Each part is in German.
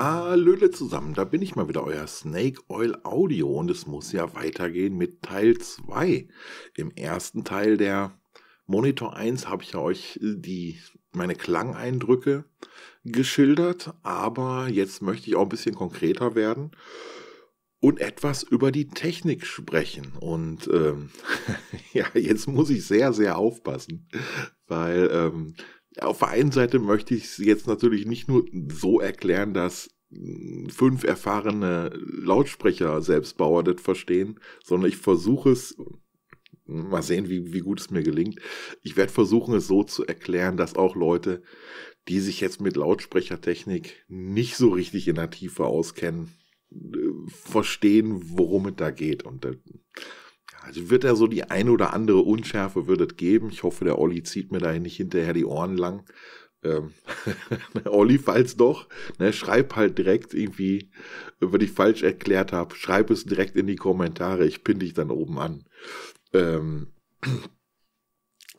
Hallöle zusammen, da bin ich mal wieder, euer Snake Oil Audio und es muss ja weitergehen mit Teil 2. Im ersten Teil der Monitor 1 habe ich ja euch äh, die, meine Klangeindrücke geschildert, aber jetzt möchte ich auch ein bisschen konkreter werden und etwas über die Technik sprechen. Und ähm, ja, jetzt muss ich sehr, sehr aufpassen, weil ähm, auf der einen Seite möchte ich es jetzt natürlich nicht nur so erklären, dass fünf erfahrene Lautsprecher-Selbstbauer das verstehen, sondern ich versuche es, mal sehen, wie, wie gut es mir gelingt. Ich werde versuchen, es so zu erklären, dass auch Leute, die sich jetzt mit Lautsprechertechnik nicht so richtig in der Tiefe auskennen, äh, verstehen, worum es da geht. Und äh, also wird er so die ein oder andere Unschärfe wird es geben. Ich hoffe, der Olli zieht mir da nicht hinterher die Ohren lang. Ähm, Olli, falls doch, ne, schreib halt direkt irgendwie, wenn ich falsch erklärt habe, schreib es direkt in die Kommentare. Ich pinne dich dann oben an. Ähm,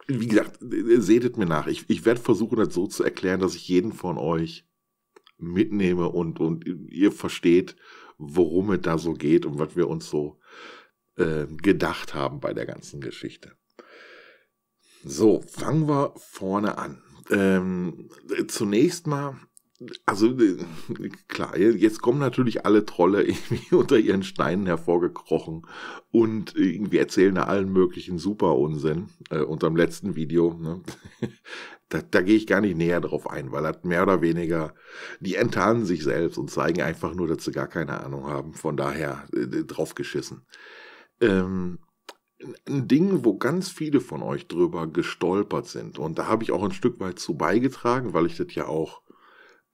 wie gesagt, sehtet mir nach. Ich, ich werde versuchen, das so zu erklären, dass ich jeden von euch mitnehme und, und ihr versteht, worum es da so geht und was wir uns so äh, gedacht haben bei der ganzen Geschichte. So, fangen wir vorne an. Ähm, zunächst mal also äh, klar, jetzt kommen natürlich alle Trolle irgendwie unter ihren Steinen hervorgekrochen und irgendwie erzählen da allen möglichen Superunsinn äh, unterm letzten Video. Ne? da, da gehe ich gar nicht näher drauf ein, weil das mehr oder weniger, die enttarnen sich selbst und zeigen einfach nur, dass sie gar keine Ahnung haben. Von daher äh, draufgeschissen ähm, ein Ding, wo ganz viele von euch drüber gestolpert sind. Und da habe ich auch ein Stück weit zu beigetragen, weil ich das ja auch,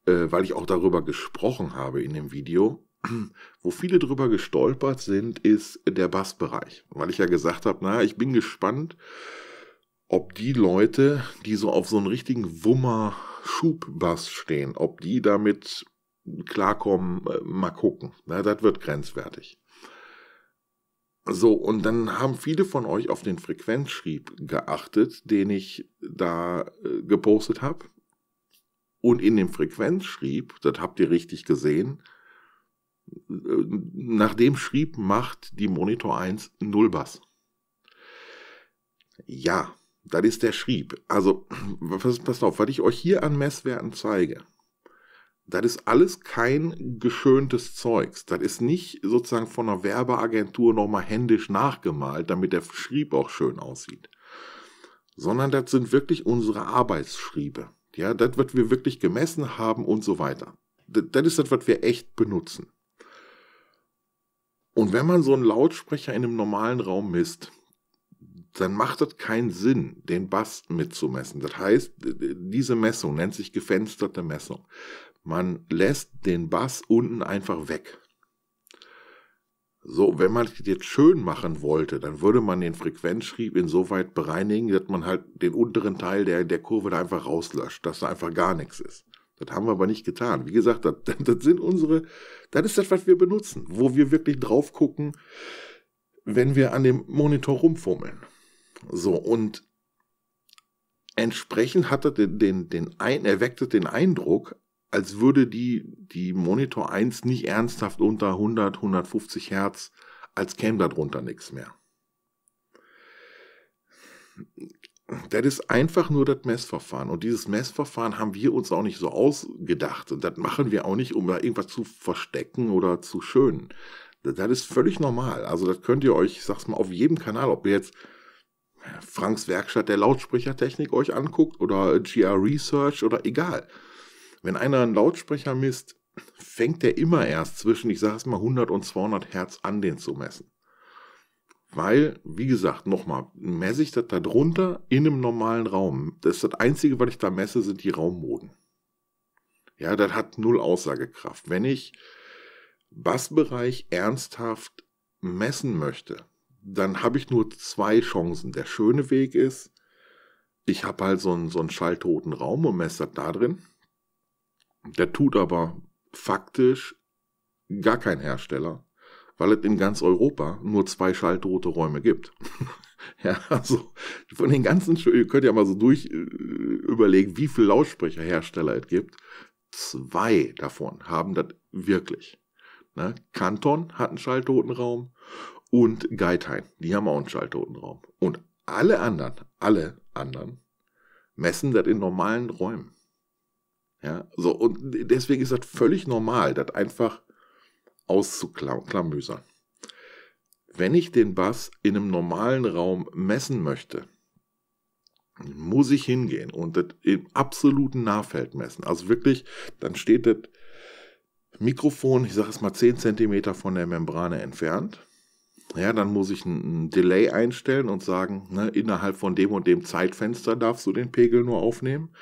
äh, weil ich auch darüber gesprochen habe in dem Video. Wo viele drüber gestolpert sind, ist der Bassbereich. Weil ich ja gesagt habe, naja, ich bin gespannt, ob die Leute, die so auf so einen richtigen Wummer-Schubbass stehen, ob die damit klarkommen, äh, mal gucken. Na, das wird grenzwertig. So, und dann haben viele von euch auf den Frequenzschrieb geachtet, den ich da äh, gepostet habe. Und in dem Frequenzschrieb, das habt ihr richtig gesehen, äh, nach dem Schrieb macht die Monitor 1 Null Bass. Ja, das ist der Schrieb. Also, pass, passt auf, was ich euch hier an Messwerten zeige, das ist alles kein geschöntes Zeugs. Das ist nicht sozusagen von einer Werbeagentur nochmal händisch nachgemalt, damit der Schrieb auch schön aussieht. Sondern das sind wirklich unsere Arbeitsschriebe. Ja, das, was wir wirklich gemessen haben und so weiter. Das, das ist das, was wir echt benutzen. Und wenn man so einen Lautsprecher in einem normalen Raum misst, dann macht das keinen Sinn, den Bass mitzumessen. Das heißt, diese Messung nennt sich gefensterte Messung man lässt den Bass unten einfach weg. So, wenn man es jetzt schön machen wollte, dann würde man den Frequenzschrieb insoweit bereinigen, dass man halt den unteren Teil der, der Kurve da einfach rauslöscht, dass da einfach gar nichts ist. Das haben wir aber nicht getan. Wie gesagt, das, das sind unsere, das ist das, was wir benutzen, wo wir wirklich drauf gucken, wenn wir an dem Monitor rumfummeln. So, und entsprechend hat er den, den, den ein, erweckt den Eindruck, als würde die, die Monitor 1 nicht ernsthaft unter 100, 150 Hertz, als käme darunter nichts mehr. Das ist einfach nur das Messverfahren. Und dieses Messverfahren haben wir uns auch nicht so ausgedacht. Und das machen wir auch nicht, um da irgendwas zu verstecken oder zu schönen. Das ist völlig normal. Also das könnt ihr euch, ich sag's mal, auf jedem Kanal, ob ihr jetzt äh, Franks Werkstatt der Lautsprechertechnik euch anguckt oder GR Research oder egal. Wenn einer einen Lautsprecher misst, fängt er immer erst zwischen, ich sage es mal, 100 und 200 Hertz an, den zu messen. Weil, wie gesagt, nochmal, messe ich das da drunter in einem normalen Raum. Das ist das Einzige, was ich da messe, sind die Raummoden. Ja, das hat null Aussagekraft. Wenn ich Bassbereich ernsthaft messen möchte, dann habe ich nur zwei Chancen. Der schöne Weg ist, ich habe halt so einen, so einen schalltoten Raum und messe das da drin. Der tut aber faktisch gar kein Hersteller, weil es in ganz Europa nur zwei schaltrote Räume gibt. ja, also von den ganzen, ihr könnt ja mal so durch äh, überlegen, wie viele Lautsprecherhersteller es gibt. Zwei davon haben das wirklich. Ne? Kanton hat einen schaltroten Raum und Geithain, die haben auch einen schaltroten Raum. Und alle anderen, alle anderen messen das in normalen Räumen. Ja, so, und deswegen ist das völlig normal, das einfach auszuklamüsern. Wenn ich den Bass in einem normalen Raum messen möchte, muss ich hingehen und das im absoluten Nahfeld messen. Also wirklich, dann steht das Mikrofon, ich sage es mal 10 cm von der Membrane entfernt. Ja, dann muss ich einen Delay einstellen und sagen, ne, innerhalb von dem und dem Zeitfenster darfst du den Pegel nur aufnehmen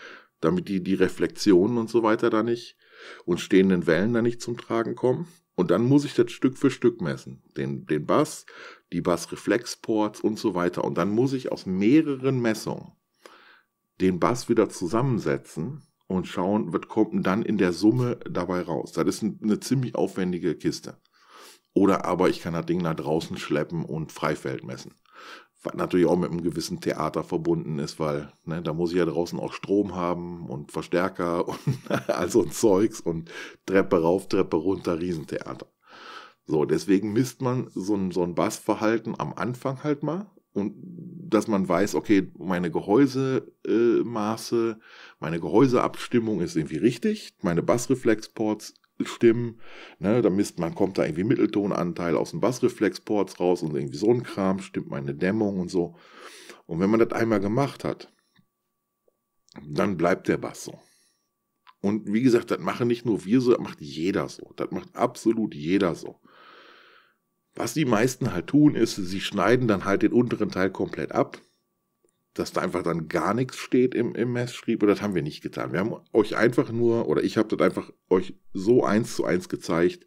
damit die, die Reflexionen und so weiter da nicht und stehenden Wellen da nicht zum Tragen kommen. Und dann muss ich das Stück für Stück messen. Den, den Bass, die Bassreflexports und so weiter. Und dann muss ich aus mehreren Messungen den Bass wieder zusammensetzen und schauen, was kommt denn dann in der Summe dabei raus. Das ist eine ziemlich aufwendige Kiste. Oder aber ich kann das Ding nach draußen schleppen und Freifeld messen was natürlich auch mit einem gewissen Theater verbunden ist, weil ne, da muss ich ja draußen auch Strom haben und Verstärker und so ein Zeugs und Treppe rauf, Treppe runter, Riesentheater. So, deswegen misst man so ein, so ein Bassverhalten am Anfang halt mal und dass man weiß, okay, meine Gehäusemaße, äh, meine Gehäuseabstimmung ist irgendwie richtig, meine Bassreflexports stimmen. Ne, da misst man, kommt da irgendwie Mitteltonanteil aus dem Bassreflexports raus und irgendwie so ein Kram, stimmt meine Dämmung und so. Und wenn man das einmal gemacht hat, dann bleibt der Bass so. Und wie gesagt, das machen nicht nur wir so, das macht jeder so. Das macht absolut jeder so. Was die meisten halt tun, ist, sie schneiden dann halt den unteren Teil komplett ab dass da einfach dann gar nichts steht im, im Messschrieb, oder das haben wir nicht getan. Wir haben euch einfach nur, oder ich habe das einfach euch so eins zu eins gezeigt,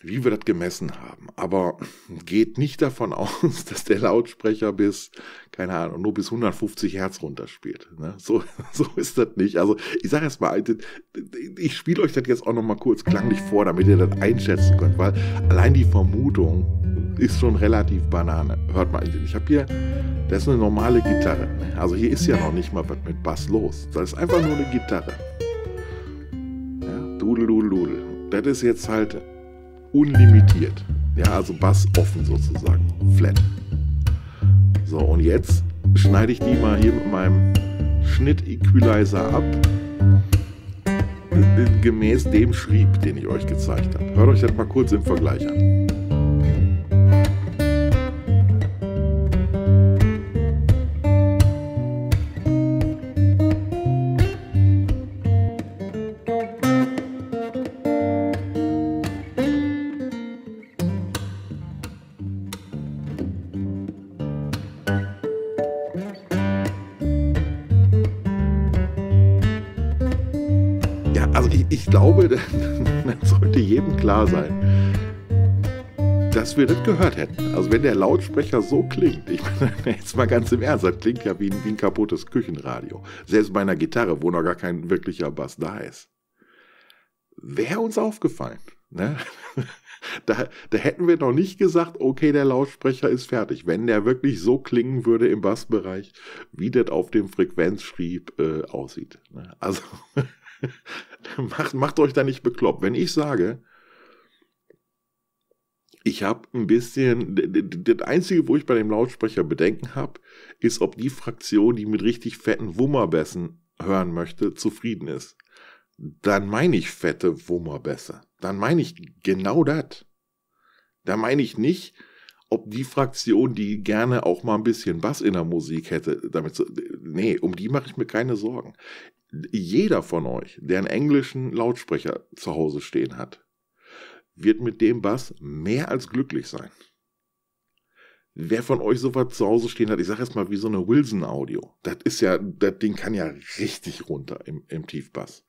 wie wir das gemessen haben. Aber geht nicht davon aus, dass der Lautsprecher bis, keine Ahnung, nur bis 150 Hertz runterspielt. Ne? So, so ist das nicht. Also ich sage jetzt mal, ich spiele euch das jetzt auch nochmal kurz klanglich vor, damit ihr das einschätzen könnt, weil allein die Vermutung ist schon relativ banane. Hört mal, ich habe hier, das ist eine normale Gitarre. Ne? Also hier ist ja noch nicht mal was mit Bass los. Das ist einfach nur eine Gitarre. Ja, dudel, dudel, dudel. Das ist jetzt halt unlimitiert. Ja, also Bass offen sozusagen, flat. So, und jetzt schneide ich die mal hier mit meinem Schnitt-Equalizer ab, gemäß dem Schrieb, den ich euch gezeigt habe. Hört euch das mal kurz im Vergleich an. dann sollte jedem klar sein, dass wir das gehört hätten. Also wenn der Lautsprecher so klingt, ich meine, jetzt mal ganz im Ernst, das klingt ja wie ein, wie ein kaputtes Küchenradio. Selbst bei einer Gitarre, wo noch gar kein wirklicher Bass da ist. Wäre uns aufgefallen. Ne? Da, da, hätten wir noch nicht gesagt, okay, der Lautsprecher ist fertig. Wenn der wirklich so klingen würde im Bassbereich, wie das auf dem Frequenzschrieb äh, aussieht. Ne? Also macht, macht euch da nicht bekloppt. Wenn ich sage, ich habe ein bisschen, das Einzige, wo ich bei dem Lautsprecher Bedenken habe, ist, ob die Fraktion, die mit richtig fetten Wummerbässen hören möchte, zufrieden ist. Dann meine ich fette Wummerbässe. Dann meine ich genau das. Da meine ich nicht, ob die Fraktion, die gerne auch mal ein bisschen Bass in der Musik hätte, damit so, nee, um die mache ich mir keine Sorgen. Jeder von euch, der einen englischen Lautsprecher zu Hause stehen hat, wird mit dem Bass mehr als glücklich sein. Wer von euch sowas zu Hause stehen hat, ich sage jetzt mal wie so eine Wilson Audio. Das ist ja, das Ding kann ja richtig runter im, im Tiefbass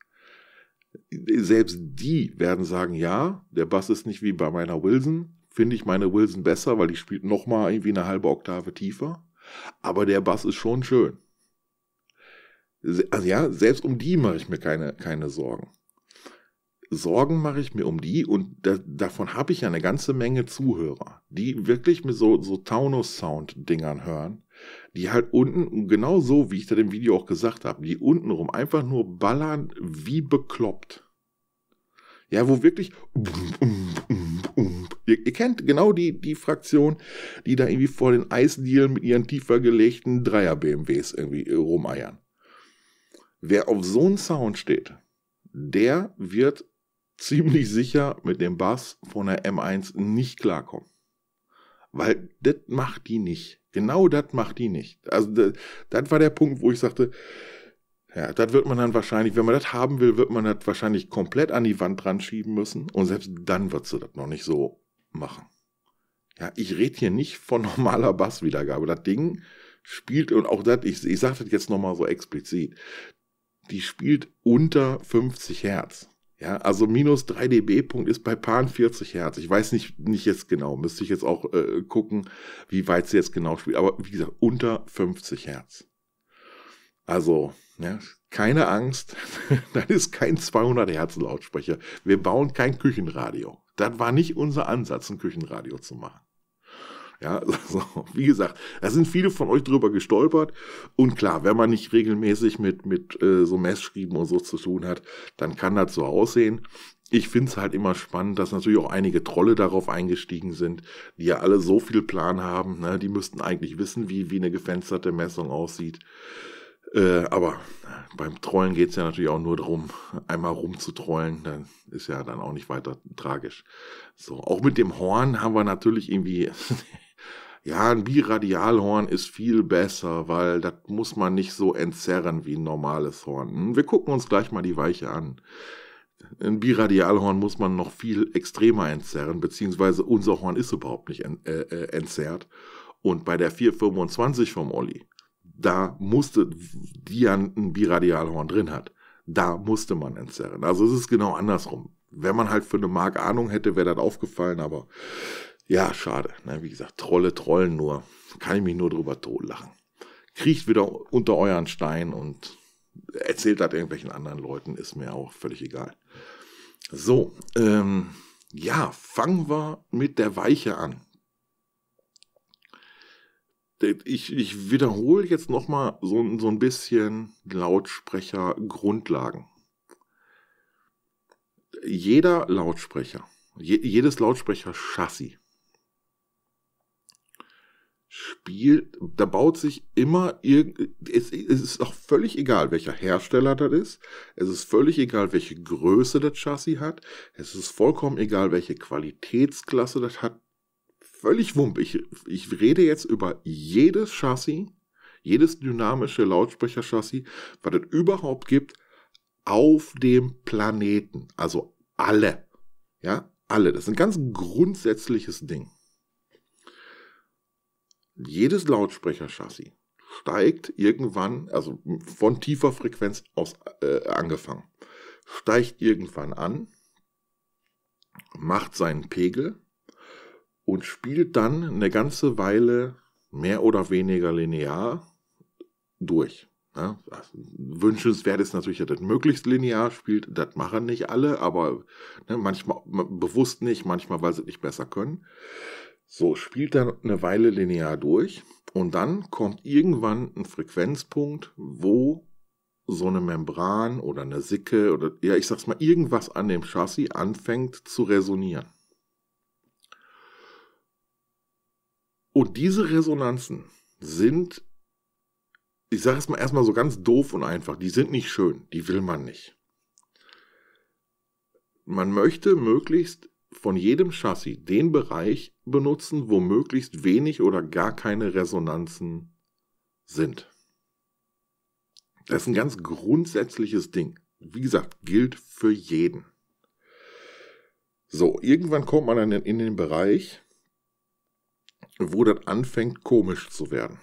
selbst die werden sagen, ja, der Bass ist nicht wie bei meiner Wilson, finde ich meine Wilson besser, weil die spielt nochmal irgendwie eine halbe Oktave tiefer. Aber der Bass ist schon schön. Also ja, selbst um die mache ich mir keine, keine Sorgen. Sorgen mache ich mir um die und da, davon habe ich ja eine ganze Menge Zuhörer, die wirklich mit so, so Taunus-Sound-Dingern hören, die halt unten, genau so wie ich da im Video auch gesagt habe, die untenrum einfach nur ballern wie bekloppt. Ja, wo wirklich um, um, um, Ihr, ihr, kennt genau die, die Fraktion, die da irgendwie vor den Eisdielen mit ihren tiefer gelegten Dreier-BMWs irgendwie äh, rumeiern. Wer auf so einen Sound steht, der wird ziemlich sicher mit dem Bass von der M1 nicht klarkommen. Weil das macht die nicht. Genau das macht die nicht. Also das war der Punkt, wo ich sagte, ja, das wird man dann wahrscheinlich, wenn man das haben will, wird man das wahrscheinlich komplett an die Wand dran schieben müssen. Und selbst dann wird sie das noch nicht so machen. Ja, ich rede hier nicht von normaler Basswiedergabe. Das Ding spielt, und auch das, ich, ich sage das jetzt nochmal so explizit, die spielt unter 50 Hertz. Ja, also minus 3 dB-Punkt ist bei Paaren 40 Hertz. Ich weiß nicht, nicht jetzt genau, müsste ich jetzt auch äh, gucken, wie weit sie jetzt genau spielt. Aber wie gesagt, unter 50 Hertz. Also, ja, ne, keine Angst, das ist kein 200 Hertz Lautsprecher. Wir bauen kein Küchenradio. Das war nicht unser Ansatz, ein Küchenradio zu machen. Ja, also, wie gesagt, da sind viele von euch drüber gestolpert. Und klar, wenn man nicht regelmäßig mit, mit äh, so Messschrieben und so zu tun hat, dann kann das so aussehen. Ich finde es halt immer spannend, dass natürlich auch einige Trolle darauf eingestiegen sind, die ja alle so viel Plan haben. Ne? Die müssten eigentlich wissen, wie, wie eine gefensterte Messung aussieht. Äh, aber beim Trollen geht es ja natürlich auch nur darum, einmal rumzutrollen, dann ist ja dann auch nicht weiter tragisch. So, auch mit dem Horn haben wir natürlich irgendwie, ja, ein Biradialhorn ist viel besser, weil das muss man nicht so entzerren wie ein normales Horn. Hm, wir gucken uns gleich mal die Weiche an. Ein Biradialhorn muss man noch viel extremer entzerren, beziehungsweise unser Horn ist überhaupt nicht äh, äh, entzerrt. Und bei der 425 vom Olli, da musste, die ja ein Biradialhorn drin hat, da musste man entzerren. Also es ist genau andersrum. Wenn man halt für eine Mark Ahnung hätte, wäre das aufgefallen, aber ja, schade. Ne? Wie gesagt, Trolle trollen nur. Kann ich mich nur drüber totlachen. Kriecht wieder unter euren Stein und erzählt das irgendwelchen anderen Leuten, ist mir auch völlig egal. So, ähm, ja, fangen wir mit der Weiche an ich, ich wiederhole jetzt nochmal so, so ein bisschen Lautsprecher-Grundlagen. Jeder Lautsprecher, je, jedes Lautsprecher-Chassis spielt, da baut sich immer irgend, es, es ist auch völlig egal, welcher Hersteller das ist, es ist völlig egal, welche Größe das Chassis hat, es ist vollkommen egal, welche Qualitätsklasse das hat, völlig wump. Ich, ich rede jetzt über jedes Chassis, jedes dynamische Lautsprecherchassis, was es überhaupt gibt, auf dem Planeten. Also alle. Ja, alle. Das ist ein ganz grundsätzliches Ding. Jedes Lautsprecherchassis steigt irgendwann, also von tiefer Frequenz aus äh, angefangen, steigt irgendwann an, macht seinen Pegel und spielt dann eine ganze Weile mehr oder weniger linear durch. Ja, ne? also, wünschenswert ist natürlich, dass das möglichst linear spielt. Das machen nicht alle, aber ne, manchmal bewusst nicht, manchmal, weil sie es nicht besser können. So, spielt dann eine Weile linear durch und dann kommt irgendwann ein Frequenzpunkt, wo so eine Membran oder eine Sicke oder ja, ich sag's mal, irgendwas an dem Chassis anfängt zu resonieren. Und diese Resonanzen sind, ich sage es mal erstmal so ganz doof und einfach, die sind nicht schön, die will man nicht. Man möchte möglichst von jedem Chassis den Bereich benutzen, wo möglichst wenig oder gar keine Resonanzen sind. Das ist ein ganz grundsätzliches Ding. Wie gesagt, gilt für jeden. So, irgendwann kommt man dann in den Bereich, wo das anfängt komisch zu werden.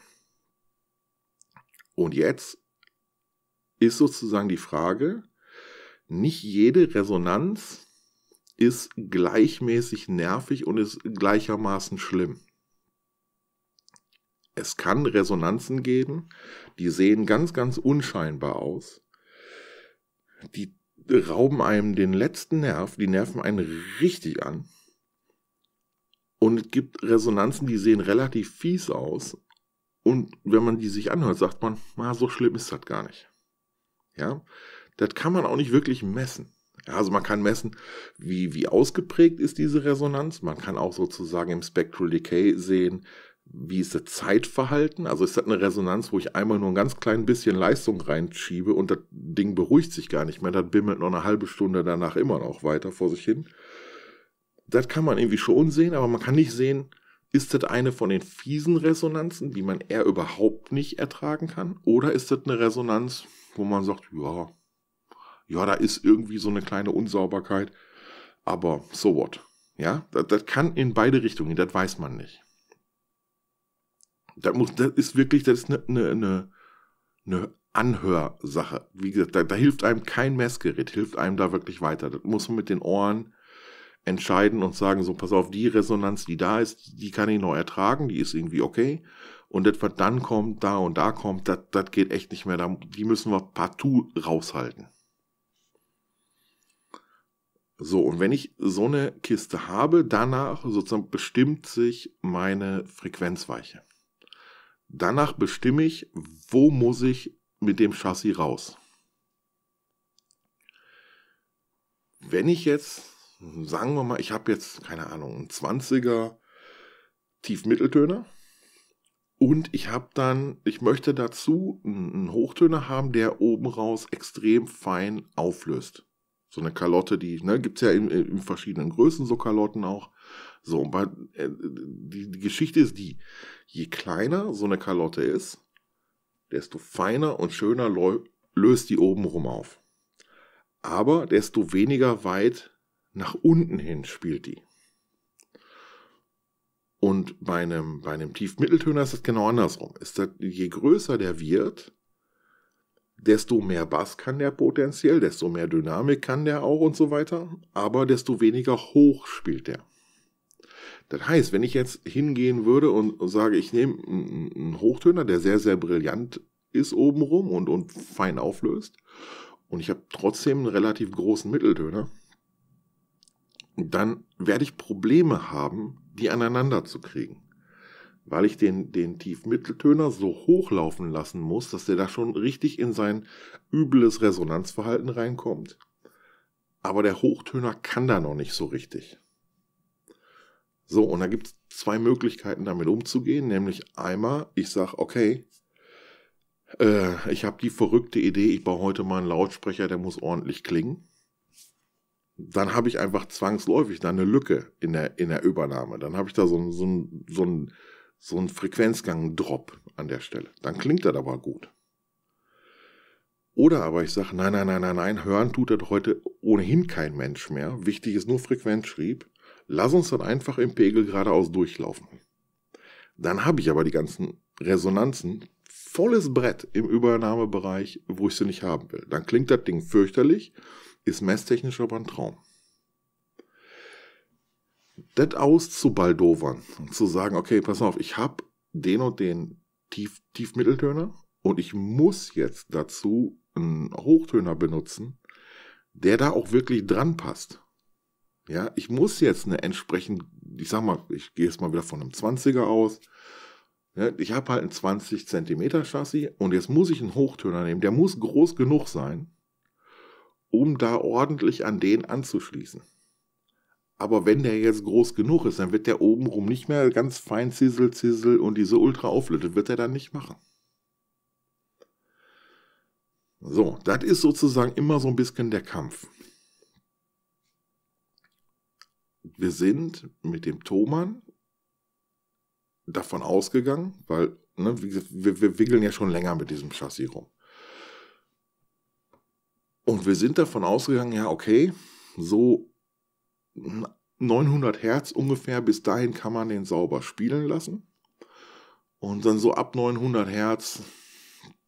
Und jetzt ist sozusagen die Frage, nicht jede Resonanz ist gleichmäßig nervig und ist gleichermaßen schlimm. Es kann Resonanzen geben, die sehen ganz, ganz unscheinbar aus. Die rauben einem den letzten Nerv, die nerven einen richtig an. Und es gibt Resonanzen, die sehen relativ fies aus. Und wenn man die sich anhört, sagt man, na, ah, so schlimm ist das gar nicht. Ja, das kann man auch nicht wirklich messen. Ja, also man kann messen, wie, wie ausgeprägt ist diese Resonanz. Man kann auch sozusagen im Spectral Decay sehen, wie ist das Zeitverhalten? Also ist das eine Resonanz, wo ich einmal nur ein ganz klein bisschen Leistung reinschiebe und das Ding beruhigt sich gar nicht mehr, Das bimmelt noch eine halbe Stunde danach immer noch weiter vor sich hin das kann man irgendwie schon sehen, aber man kann nicht sehen, ist das eine von den fiesen Resonanzen, die man eher überhaupt nicht ertragen kann? Oder ist das eine Resonanz, wo man sagt, ja, ja, da ist irgendwie so eine kleine Unsauberkeit, aber so what? Ja, das, das kann in beide Richtungen, gehen, das weiß man nicht. Das, muss, das ist wirklich, das ist eine, eine, eine, eine Anhörsache. Wie gesagt, da, da hilft einem kein Messgerät, hilft einem da wirklich weiter. Das muss man mit den Ohren entscheiden und sagen, so, pass auf, die Resonanz, die da ist, die kann ich noch ertragen, die ist irgendwie okay. Und etwa dann kommt, da und da kommt, das das geht echt nicht mehr. die müssen wir partout raushalten. So, und wenn ich so eine Kiste habe, danach sozusagen bestimmt sich meine Frequenzweiche. Danach bestimme ich, wo muss ich mit dem Chassis raus. Wenn ich jetzt sagen wir mal, ich habe jetzt, keine Ahnung, einen 20er Tiefmitteltöner. Und ich habe dann, ich möchte dazu einen Hochtöner haben, der oben raus extrem fein auflöst. So eine Kalotte, die, ne, gibt es ja in, in, verschiedenen Größen so Kalotten auch. So, aber äh, die, die Geschichte ist die, je kleiner so eine Kalotte ist, desto feiner und schöner löst die oben rum auf. Aber desto weniger weit nach unten hin spielt die. Und bei einem, bei einem Tiefmitteltöner ist das genau andersrum. Ist das, je größer der wird, desto mehr Bass kann der potenziell, desto mehr Dynamik kann der auch und so weiter, aber desto weniger hoch spielt der. Das heißt, wenn ich jetzt hingehen würde und sage, ich nehme einen Hochtöner, der sehr, sehr brillant ist obenrum und, und fein auflöst, und ich habe trotzdem einen relativ großen Mitteltöner, dann werde ich Probleme haben, die aneinander zu kriegen. Weil ich den, den Tiefmitteltöner so hoch laufen lassen muss, dass der da schon richtig in sein übles Resonanzverhalten reinkommt. Aber der Hochtöner kann da noch nicht so richtig. So, und da gibt es zwei Möglichkeiten, damit umzugehen. Nämlich einmal, ich sage, okay, äh, ich habe die verrückte Idee, ich baue heute mal einen Lautsprecher, der muss ordentlich klingen dann habe ich einfach zwangsläufig da eine Lücke in der, in der Übernahme. Dann habe ich da so einen so so einen, so einen Frequenzgang-Drop an der Stelle. Dann klingt das aber gut. Oder aber ich sage, nein, nein, nein, nein, nein, hören tut das heute ohnehin kein Mensch mehr. Wichtig ist nur Frequenzschrieb. Lass uns dann einfach im Pegel geradeaus durchlaufen. Dann habe ich aber die ganzen Resonanzen, volles Brett im Übernahmebereich, wo ich sie nicht haben will. Dann klingt das Ding fürchterlich ist messtechnisch aber ein Traum. Das auszubaldowern und zu sagen, okay, pass auf, ich habe den und den Tief Tiefmitteltöner und ich muss jetzt dazu einen Hochtöner benutzen, der da auch wirklich dran passt. Ja, ich muss jetzt eine entsprechend, ich sag mal, ich gehe jetzt mal wieder von einem 20er aus. Ja, ich habe halt ein 20 Zentimeter Chassis und jetzt muss ich einen Hochtöner nehmen. Der muss groß genug sein, um da ordentlich an den anzuschließen. Aber wenn der jetzt groß genug ist, dann wird der obenrum nicht mehr ganz fein zizzle, zizzle und diese ultra auflöte wird er dann nicht machen. So, das ist sozusagen immer so ein bisschen der Kampf. Wir sind mit dem Thomann davon ausgegangen, weil ne, wir, wir wickeln ja schon länger mit diesem Chassis rum. Und wir sind davon ausgegangen, ja, okay, so 900 Hertz ungefähr, bis dahin kann man den sauber spielen lassen. Und dann so ab 900 Hertz,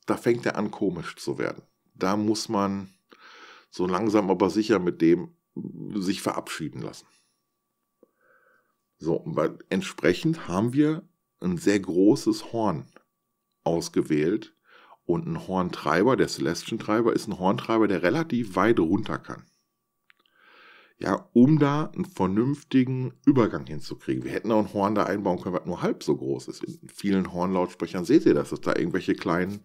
da fängt er an komisch zu werden. Da muss man so langsam aber sicher mit dem sich verabschieden lassen. So, weil entsprechend haben wir ein sehr großes Horn ausgewählt, und ein Horntreiber, der Celestian Treiber, ist ein Horntreiber, der relativ weit runter kann. Ja, um da einen vernünftigen Übergang hinzukriegen. Wir hätten auch ein Horn da einbauen können, was nur halb so groß ist. In vielen Hornlautsprechern seht ihr das, dass da irgendwelche kleinen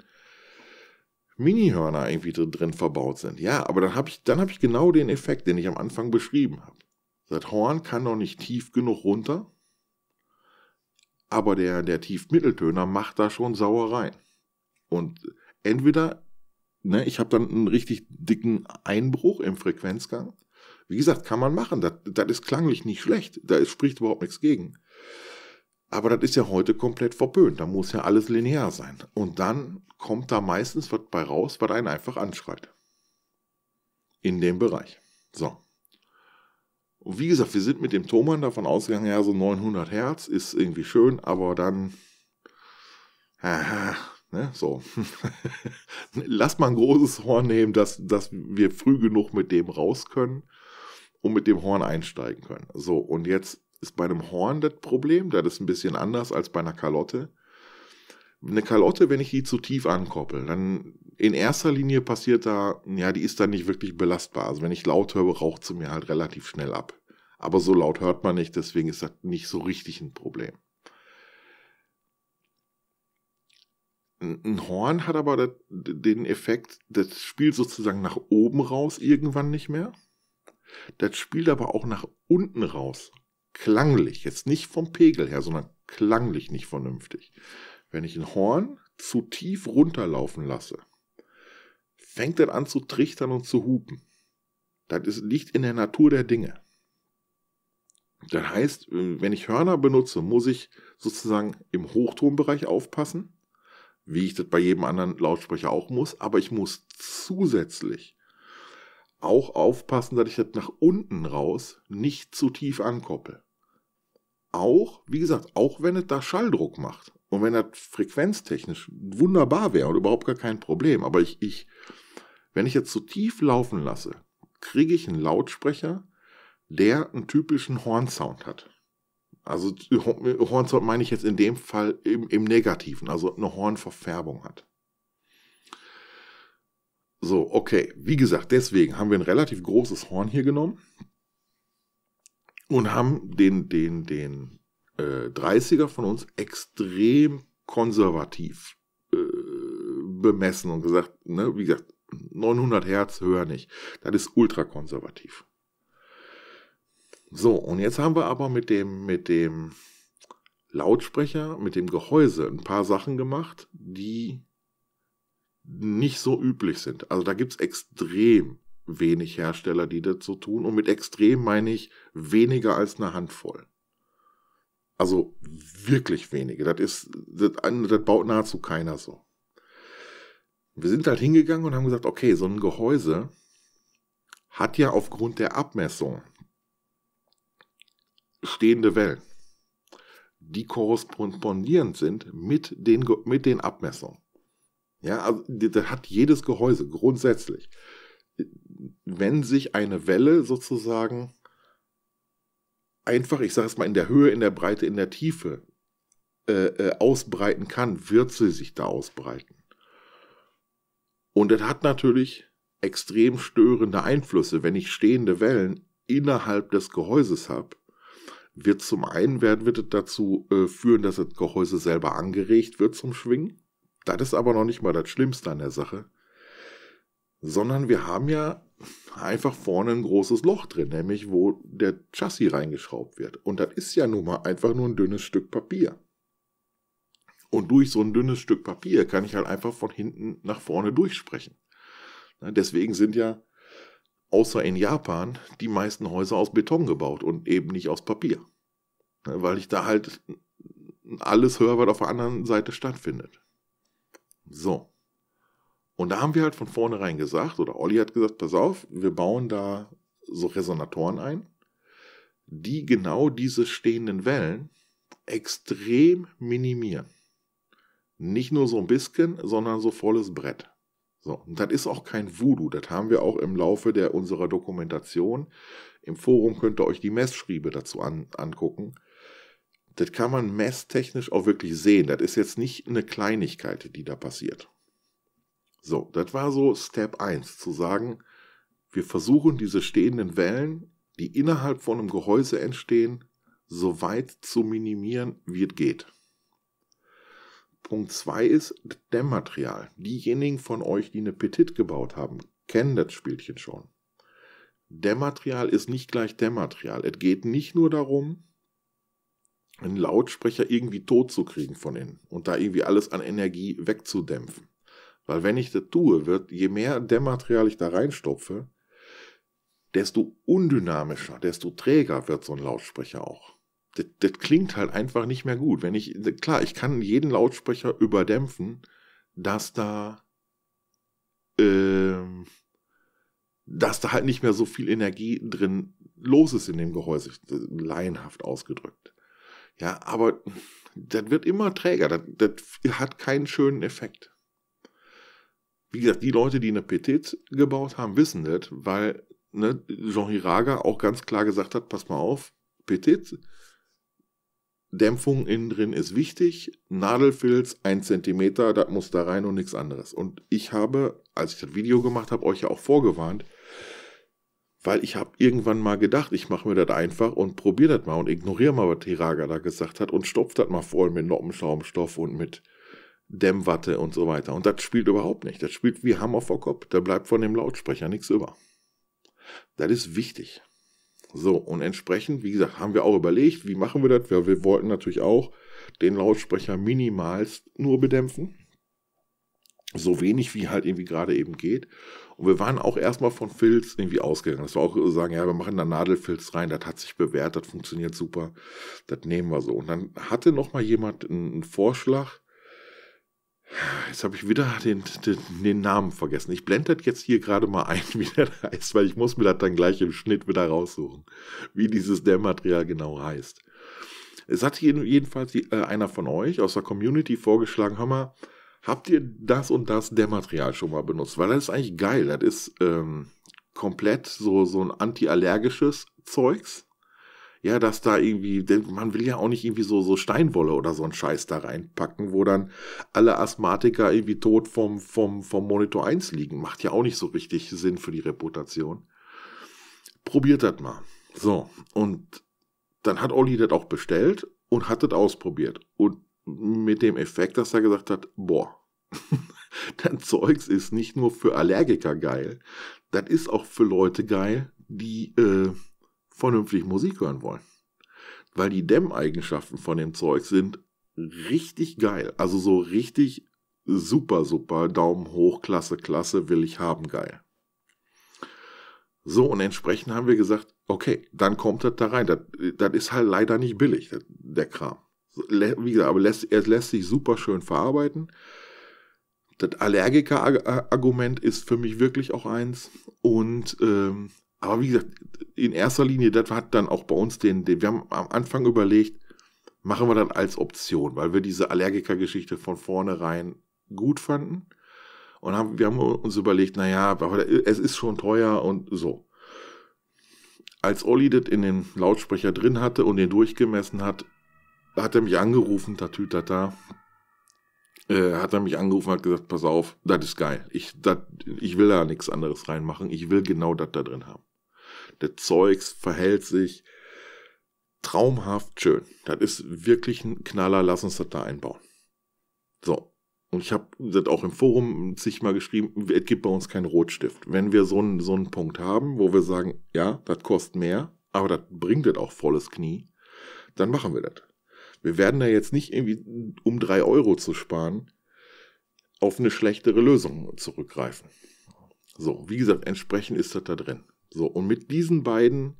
Mini-Hörner irgendwie drin verbaut sind. Ja, aber dann habe ich, hab ich genau den Effekt, den ich am Anfang beschrieben habe. Das Horn kann noch nicht tief genug runter, aber der, der Tiefmitteltöner macht da schon Sauereien. Und entweder, ne, ich habe dann einen richtig dicken Einbruch im Frequenzgang. Wie gesagt, kann man machen. Das, das ist klanglich nicht schlecht. Da ist, spricht überhaupt nichts gegen. Aber das ist ja heute komplett verpönt. Da muss ja alles linear sein. Und dann kommt da meistens was bei raus, was einen einfach anschreit. In dem Bereich. So. Und wie gesagt, wir sind mit dem Thomann davon ausgegangen, ja, so 900 Hertz ist irgendwie schön, aber dann, Ne? So. Lass mal ein großes Horn nehmen, dass, dass wir früh genug mit dem raus können und mit dem Horn einsteigen können. So, und jetzt ist bei einem Horn das Problem, das ist ein bisschen anders als bei einer Kalotte. Eine Kalotte, wenn ich die zu tief ankoppel, dann in erster Linie passiert da, ja, die ist dann nicht wirklich belastbar. Also wenn ich laut höre, raucht sie mir halt relativ schnell ab. Aber so laut hört man nicht, deswegen ist das nicht so richtig ein Problem. Ein Horn hat aber den Effekt, das spielt sozusagen nach oben raus irgendwann nicht mehr. Das spielt aber auch nach unten raus. Klanglich. Jetzt nicht vom Pegel her, sondern klanglich nicht vernünftig. Wenn ich ein Horn zu tief runterlaufen lasse, fängt das an zu trichtern und zu hupen. Das liegt in der Natur der Dinge. Das heißt, äh, wenn ich Hörner benutze, muss ich sozusagen im Hochtonbereich aufpassen, wie ich das bei jedem anderen Lautsprecher auch muss, aber ich muss zusätzlich auch aufpassen, dass ich das nach unten raus nicht zu tief ankoppel. Auch, wie gesagt, auch wenn es da Schalldruck macht und wenn das frequenztechnisch wunderbar wäre und überhaupt gar kein Problem, aber ich, ich wenn ich jetzt zu tief laufen lasse, kriege ich einen Lautsprecher, der einen typischen Hornsound hat. Also Hornhaut meine ich jetzt in dem Fall im, im Negativen, also eine Hornverfärbung hat. So, okay. Wie gesagt, deswegen haben wir ein relativ großes Horn hier genommen und haben den, den, den äh, 30er von uns extrem konservativ äh, bemessen und gesagt, ne, wie gesagt, 900 Hertz höher nicht. Das ist ultra konservativ. So, und jetzt haben wir aber mit dem, mit dem Lautsprecher, mit dem Gehäuse ein paar Sachen gemacht, die nicht so üblich sind. Also da gibt es extrem wenig Hersteller, die das so tun. Und mit extrem meine ich weniger als eine Handvoll. Also wirklich wenige. Das ist, das, das baut nahezu keiner so. Wir sind halt hingegangen und haben gesagt, okay, so ein Gehäuse hat ja aufgrund der Abmessung stehende Wellen, die korrespondierend sind mit den, mit den Abmessungen. Ja, also das hat jedes Gehäuse grundsätzlich. Wenn sich eine Welle sozusagen einfach, ich sage es mal, in der Höhe, in der Breite, in der Tiefe äh, äh, ausbreiten kann, wird sie sich da ausbreiten. Und das hat natürlich extrem störende Einflüsse, wenn ich stehende Wellen innerhalb des Gehäuses habe, wird zum einen werden, wird es dazu äh, führen, dass das Gehäuse selber angeregt wird zum Schwingen. Das ist aber noch nicht mal das Schlimmste an der Sache. Sondern wir haben ja einfach vorne ein großes Loch drin, nämlich wo der Chassis reingeschraubt wird. Und das ist ja nun mal einfach nur ein dünnes Stück Papier. Und durch so ein dünnes Stück Papier kann ich halt einfach von hinten nach vorne durchsprechen. Ne, deswegen sind ja außer in Japan die meisten Häuser aus Beton gebaut und eben nicht aus Papier. Ne, weil ich da halt alles höre, was auf der anderen Seite stattfindet. So. Und da haben wir halt von vornherein gesagt, oder Olli hat gesagt, pass auf, wir bauen da so Resonatoren ein, die genau diese stehenden Wellen extrem minimieren. Nicht nur so ein bisschen, sondern so volles Brett. So, und das ist auch kein Voodoo, das haben wir auch im Laufe der unserer Dokumentation. Im Forum könnt ihr euch die Messschriebe dazu an, angucken. Das kann man messtechnisch auch wirklich sehen. Das ist jetzt nicht eine Kleinigkeit, die da passiert. So, das war so Step 1, zu sagen, wir versuchen diese stehenden Wellen, die innerhalb von einem Gehäuse entstehen, so weit zu minimieren, wie es geht. Punkt 2 ist Dämmmaterial. Diejenigen von euch, die eine Petit gebaut haben, kennen das Spielchen schon. Dämmmaterial ist nicht gleich Dämmmaterial. Es geht nicht nur darum, einen Lautsprecher irgendwie tot zu kriegen von innen und da irgendwie alles an Energie wegzudämpfen. Weil wenn ich das tue, wird je mehr Dämmmaterial ich da reinstopfe, desto undynamischer, desto träger wird so ein Lautsprecher auch das, das klingt halt einfach nicht mehr gut. Wenn ich, klar, ich kann jeden Lautsprecher überdämpfen, dass da, ähm, dass da halt nicht mehr so viel Energie drin los ist in dem Gehäuse, laienhaft ausgedrückt. Ja, aber das wird immer träger, das, das hat keinen schönen Effekt. Wie gesagt, die Leute, die eine Petit gebaut haben, wissen das, weil ne, Jean Hiraga auch ganz klar gesagt hat, pass mal auf, Petit Dämpfung innen drin ist wichtig. Nadelfilz, ein Zentimeter, das muss da rein und nichts anderes. Und ich habe, als ich das Video gemacht habe, euch ja auch vorgewarnt, weil ich habe irgendwann mal gedacht, ich mache mir das einfach und probiere das mal und ignoriere mal, was Tiraga da gesagt hat und stopfe das mal voll mit Noppenschaumstoff und mit Dämmwatte und so weiter. Und das spielt überhaupt nicht. Das spielt wie Hammer vor Kopf. Da bleibt von dem Lautsprecher nichts über. Das ist wichtig. So, und entsprechend, wie gesagt, haben wir auch überlegt, wie machen wir das? Wir, wir wollten natürlich auch den Lautsprecher minimalst nur bedämpfen. So wenig wie halt irgendwie gerade eben geht. Und wir waren auch erstmal von Filz irgendwie ausgegangen. Das war auch sagen, ja, wir machen da Nadelfilz rein, das hat sich bewährt, das funktioniert super, das nehmen wir so. Und dann hatte nochmal jemand einen Vorschlag, Jetzt habe ich wieder den, den, den, Namen vergessen. Ich blende das jetzt hier gerade mal ein, wie der heißt, weil ich muss mir das dann gleich im Schnitt wieder raussuchen, wie dieses Dämmmaterial genau heißt. Es hat jedenfalls äh, einer von euch aus der Community vorgeschlagen, hör mal, habt ihr das und das Dämmmaterial schon mal benutzt? Weil das ist eigentlich geil. Das ist ähm, komplett so, so ein antiallergisches Zeugs ja, dass da irgendwie, man will ja auch nicht irgendwie so, so Steinwolle oder so einen Scheiß da reinpacken, wo dann alle Asthmatiker irgendwie tot vom, vom, vom Monitor 1 liegen. Macht ja auch nicht so richtig Sinn für die Reputation. Probiert das mal. So, und dann hat Olli das auch bestellt und hat das ausprobiert. Und mit dem Effekt, dass er gesagt hat, boah, das Zeugs ist nicht nur für Allergiker geil, das ist auch für Leute geil, die äh, vernünftig Musik hören wollen. Weil die Dämmeigenschaften von dem Zeug sind richtig geil. Also so richtig super, super, Daumen hoch, klasse, klasse, will ich haben, geil. So, und entsprechend haben wir gesagt, okay, dann kommt das da rein. Das, das ist halt leider nicht billig, das, der Kram. Wie gesagt, aber lässt, er lässt sich super schön verarbeiten. Das Allergiker-Argument ist für mich wirklich auch eins. Und ähm, aber wie gesagt, in erster Linie, das hat dann auch bei uns den, den wir haben am Anfang überlegt, machen wir dann als Option, weil wir diese Allergiker-Geschichte von vornherein gut fanden. Und haben, wir haben uns überlegt, naja, aber es ist schon teuer und so. Als Olli das in den Lautsprecher drin hatte und den durchgemessen hat, hat er mich angerufen, tatütata. Äh, hat er mich angerufen und hat gesagt, pass auf, das ist geil. Ich, dat, ich will da nichts anderes reinmachen. Ich will genau das da drin haben der Zeugs verhält sich traumhaft schön. Das ist wirklich ein Knaller, lass uns das da einbauen. So. Und ich habe das auch im Forum sich mal geschrieben, es gibt bei uns keinen Rotstift. Wenn wir so einen, so einen Punkt haben, wo wir sagen, ja, das kostet mehr, aber das bringt das auch volles Knie, dann machen wir das. Wir werden da jetzt nicht irgendwie, um drei Euro zu sparen, auf eine schlechtere Lösung zurückgreifen. So, wie gesagt, entsprechend ist das da drin. So, und mit diesen beiden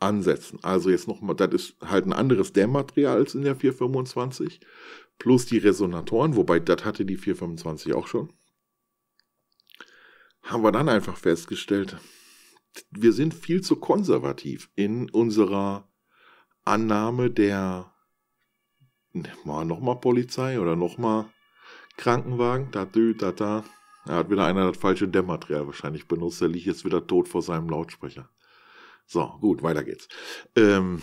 Ansätzen, also jetzt nochmal, das ist halt ein anderes Dämmmaterial als in der 425, plus die Resonatoren, wobei das hatte die 425 auch schon, haben wir dann einfach festgestellt, wir sind viel zu konservativ in unserer Annahme der nochmal Polizei oder nochmal Krankenwagen, da, da, da. Da hat wieder einer das falsche Dämmmaterial wahrscheinlich benutzt. Der liegt jetzt wieder tot vor seinem Lautsprecher. So, gut, weiter geht's. Ähm,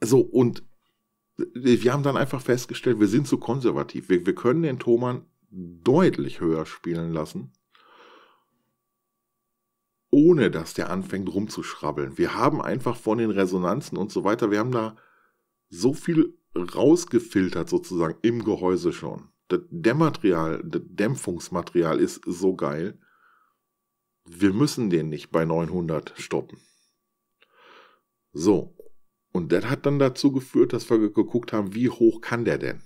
so, und äh, wir haben dann einfach festgestellt, wir sind zu konservativ. Wir, wir können den Thomann deutlich höher spielen lassen, ohne dass der anfängt rumzuschrabbeln. Wir haben einfach von den Resonanzen und so weiter, wir haben da so viel rausgefiltert sozusagen im Gehäuse schon. Das Dämmmaterial, das Dämpfungsmaterial ist so geil. Wir müssen den nicht bei 900 stoppen. So. Und das hat dann dazu geführt, dass wir geguckt haben, wie hoch kann der denn?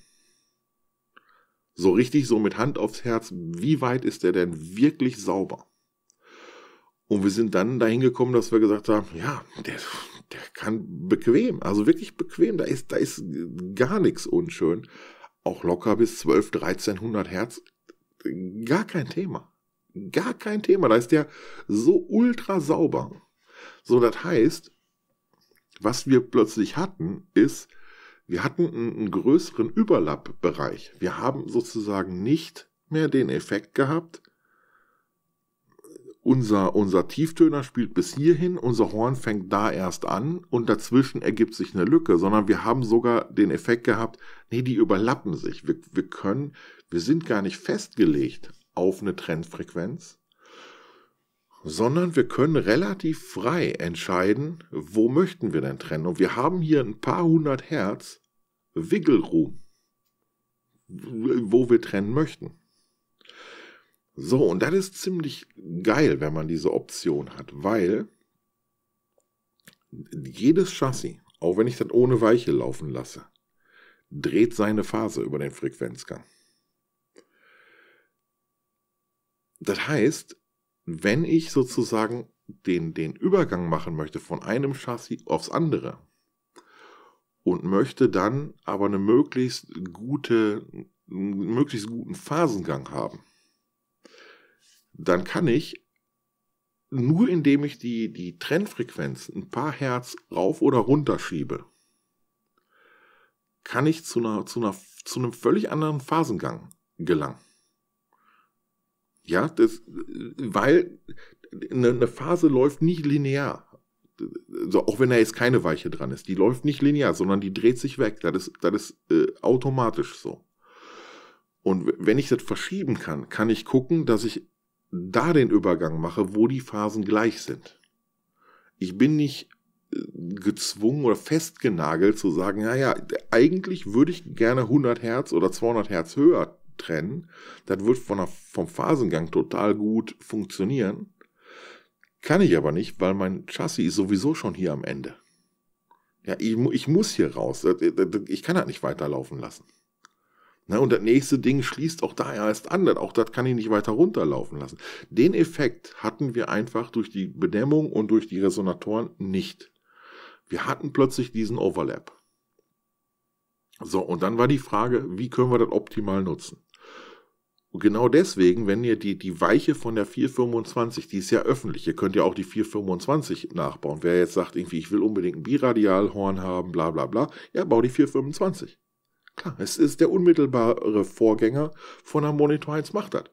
So richtig, so mit Hand aufs Herz, wie weit ist der denn wirklich sauber? Und wir sind dann dahin gekommen, dass wir gesagt haben, ja, der, der kann bequem, also wirklich bequem, da ist, da ist gar nichts unschön auch locker bis 12, 1300 Hertz, gar kein Thema. Gar kein Thema. Da ist der so ultra sauber. So, das heißt, was wir plötzlich hatten, ist, wir hatten einen, größeren Überlappbereich. Wir haben sozusagen nicht mehr den Effekt gehabt, unser, unser Tieftöner spielt bis hierhin, unser Horn fängt da erst an und dazwischen ergibt sich eine Lücke, sondern wir haben sogar den Effekt gehabt, nee, die überlappen sich. Wir, wir können, wir sind gar nicht festgelegt auf eine Trendfrequenz, sondern wir können relativ frei entscheiden, wo möchten wir denn trennen. Und wir haben hier ein paar hundert Hertz Wiggle Room, wo wir trennen möchten. So, und das ist ziemlich geil, wenn man diese Option hat, weil jedes Chassis, auch wenn ich das ohne Weiche laufen lasse, dreht seine Phase über den Frequenzgang. Das heißt, wenn ich sozusagen den, den Übergang machen möchte von einem Chassis aufs andere und möchte dann aber eine möglichst gute, einen möglichst guten Phasengang haben, dann kann ich nur indem ich die, die Trennfrequenz ein paar Hertz rauf oder runter schiebe, kann ich zu, einer, zu, einer, zu einem völlig anderen Phasengang gelangen. Ja, das, weil eine, eine Phase läuft nicht linear. Also auch wenn da jetzt keine Weiche dran ist, die läuft nicht linear, sondern die dreht sich weg. Das ist, das ist äh, automatisch so. Und wenn ich das verschieben kann, kann ich gucken, dass ich da den Übergang mache, wo die Phasen gleich sind. Ich bin nicht äh, gezwungen oder festgenagelt zu sagen, naja, eigentlich würde ich gerne 100 Hertz oder 200 Hertz höher trennen. Das wird von der, vom Phasengang total gut funktionieren. Kann ich aber nicht, weil mein Chassis ist sowieso schon hier am Ende. Ja, ich, ich muss hier raus. Ich kann das nicht weiterlaufen lassen. Ne, und das nächste Ding schließt auch da erst an. Auch das kann ich nicht weiter runterlaufen lassen. Den Effekt hatten wir einfach durch die Bedämmung und durch die Resonatoren nicht. Wir hatten plötzlich diesen Overlap. So, und dann war die Frage, wie können wir das optimal nutzen? Und genau deswegen, wenn ihr die, die Weiche von der 425, die ist ja öffentlich, ihr könnt ja auch die 425 nachbauen. Wer jetzt sagt, irgendwie, ich will unbedingt ein Biradialhorn haben, bla bla bla, ja, bau die 425. Klar, es ist der unmittelbare Vorgänger von der Monitor 1 Machtart.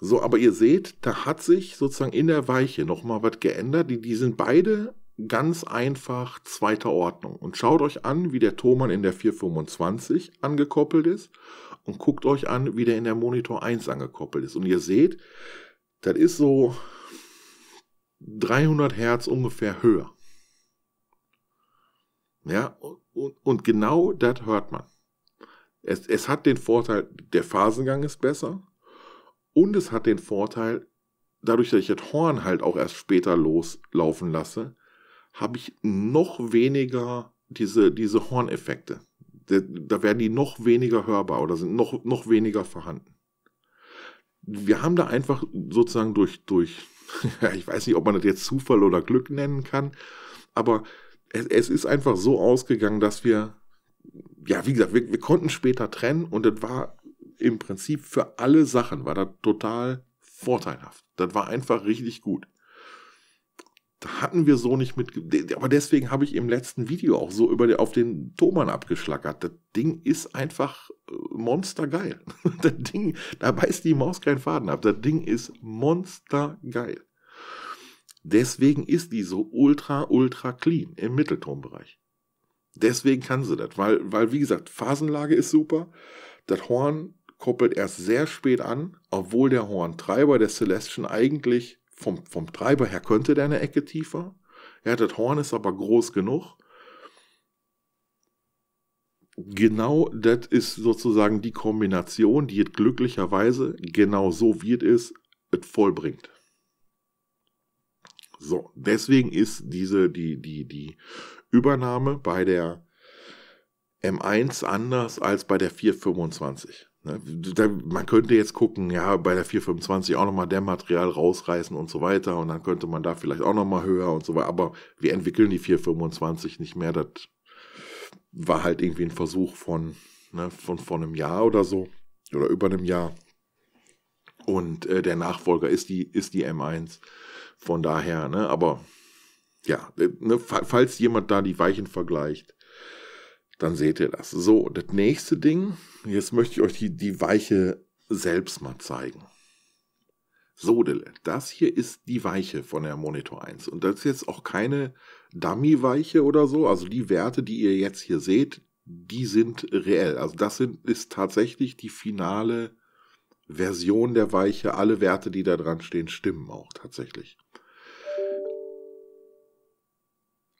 So, aber ihr seht, da hat sich sozusagen in der Weiche nochmal was geändert. Die, die sind beide ganz einfach zweiter Ordnung. Und schaut euch an, wie der Thomann in der 425 angekoppelt ist und guckt euch an, wie der in der Monitor 1 angekoppelt ist. Und ihr seht, das ist so 300 Hertz ungefähr höher. Ja, und, und genau das hört man. Es, es hat den Vorteil, der Phasengang ist besser und es hat den Vorteil, dadurch, dass ich das Horn halt auch erst später loslaufen lasse, habe ich noch weniger diese, diese Horneffekte. Da werden die noch weniger hörbar oder sind noch, noch weniger vorhanden. Wir haben da einfach sozusagen durch, durch, ich weiß nicht, ob man das jetzt Zufall oder Glück nennen kann, aber es, es ist einfach so ausgegangen, dass wir, ja, wie gesagt, wir, wir konnten später trennen und das war im Prinzip für alle Sachen, war das total vorteilhaft. Das war einfach richtig gut. Da hatten wir so nicht mit. Aber deswegen habe ich im letzten Video auch so über auf den Thomann abgeschlackert. Das Ding ist einfach äh, monstergeil. Das Ding, da beißt die Maus keinen Faden ab. Das Ding ist monstergeil. Deswegen ist die so ultra, ultra clean im Mitteltonbereich. Deswegen kann sie das, weil, weil wie gesagt, Phasenlage ist super. Das Horn koppelt erst sehr spät an, obwohl der Horntreiber der Celestian eigentlich vom, vom Treiber her könnte der eine Ecke tiefer. Ja, das Horn ist aber groß genug. Genau das ist sozusagen die Kombination, die es glücklicherweise genau so wie es ist, es vollbringt. So, deswegen ist diese, die, die, die Übernahme bei der M1 anders als bei der 425. Ne, man könnte jetzt gucken, ja, bei der 425 auch nochmal der Material rausreißen und so weiter und dann könnte man da vielleicht auch nochmal höher und so weiter, aber wir entwickeln die 425 nicht mehr. Das war halt irgendwie ein Versuch von, ne, von, von einem Jahr oder so oder über einem Jahr. Und äh, der Nachfolger ist die, ist die M1. Von daher, ne, aber ja, äh, ne, falls jemand da die Weichen vergleicht, dann seht ihr das. So, das nächste Ding, jetzt möchte ich euch die, die Weiche selbst mal zeigen. So, das hier ist die Weiche von der Monitor 1. Und das ist jetzt auch keine Dummy-Weiche oder so. Also die Werte, die ihr jetzt hier seht, die sind reell. Also das sind, ist tatsächlich die finale Version der Weiche, alle Werte, die da dran stehen, stimmen auch tatsächlich.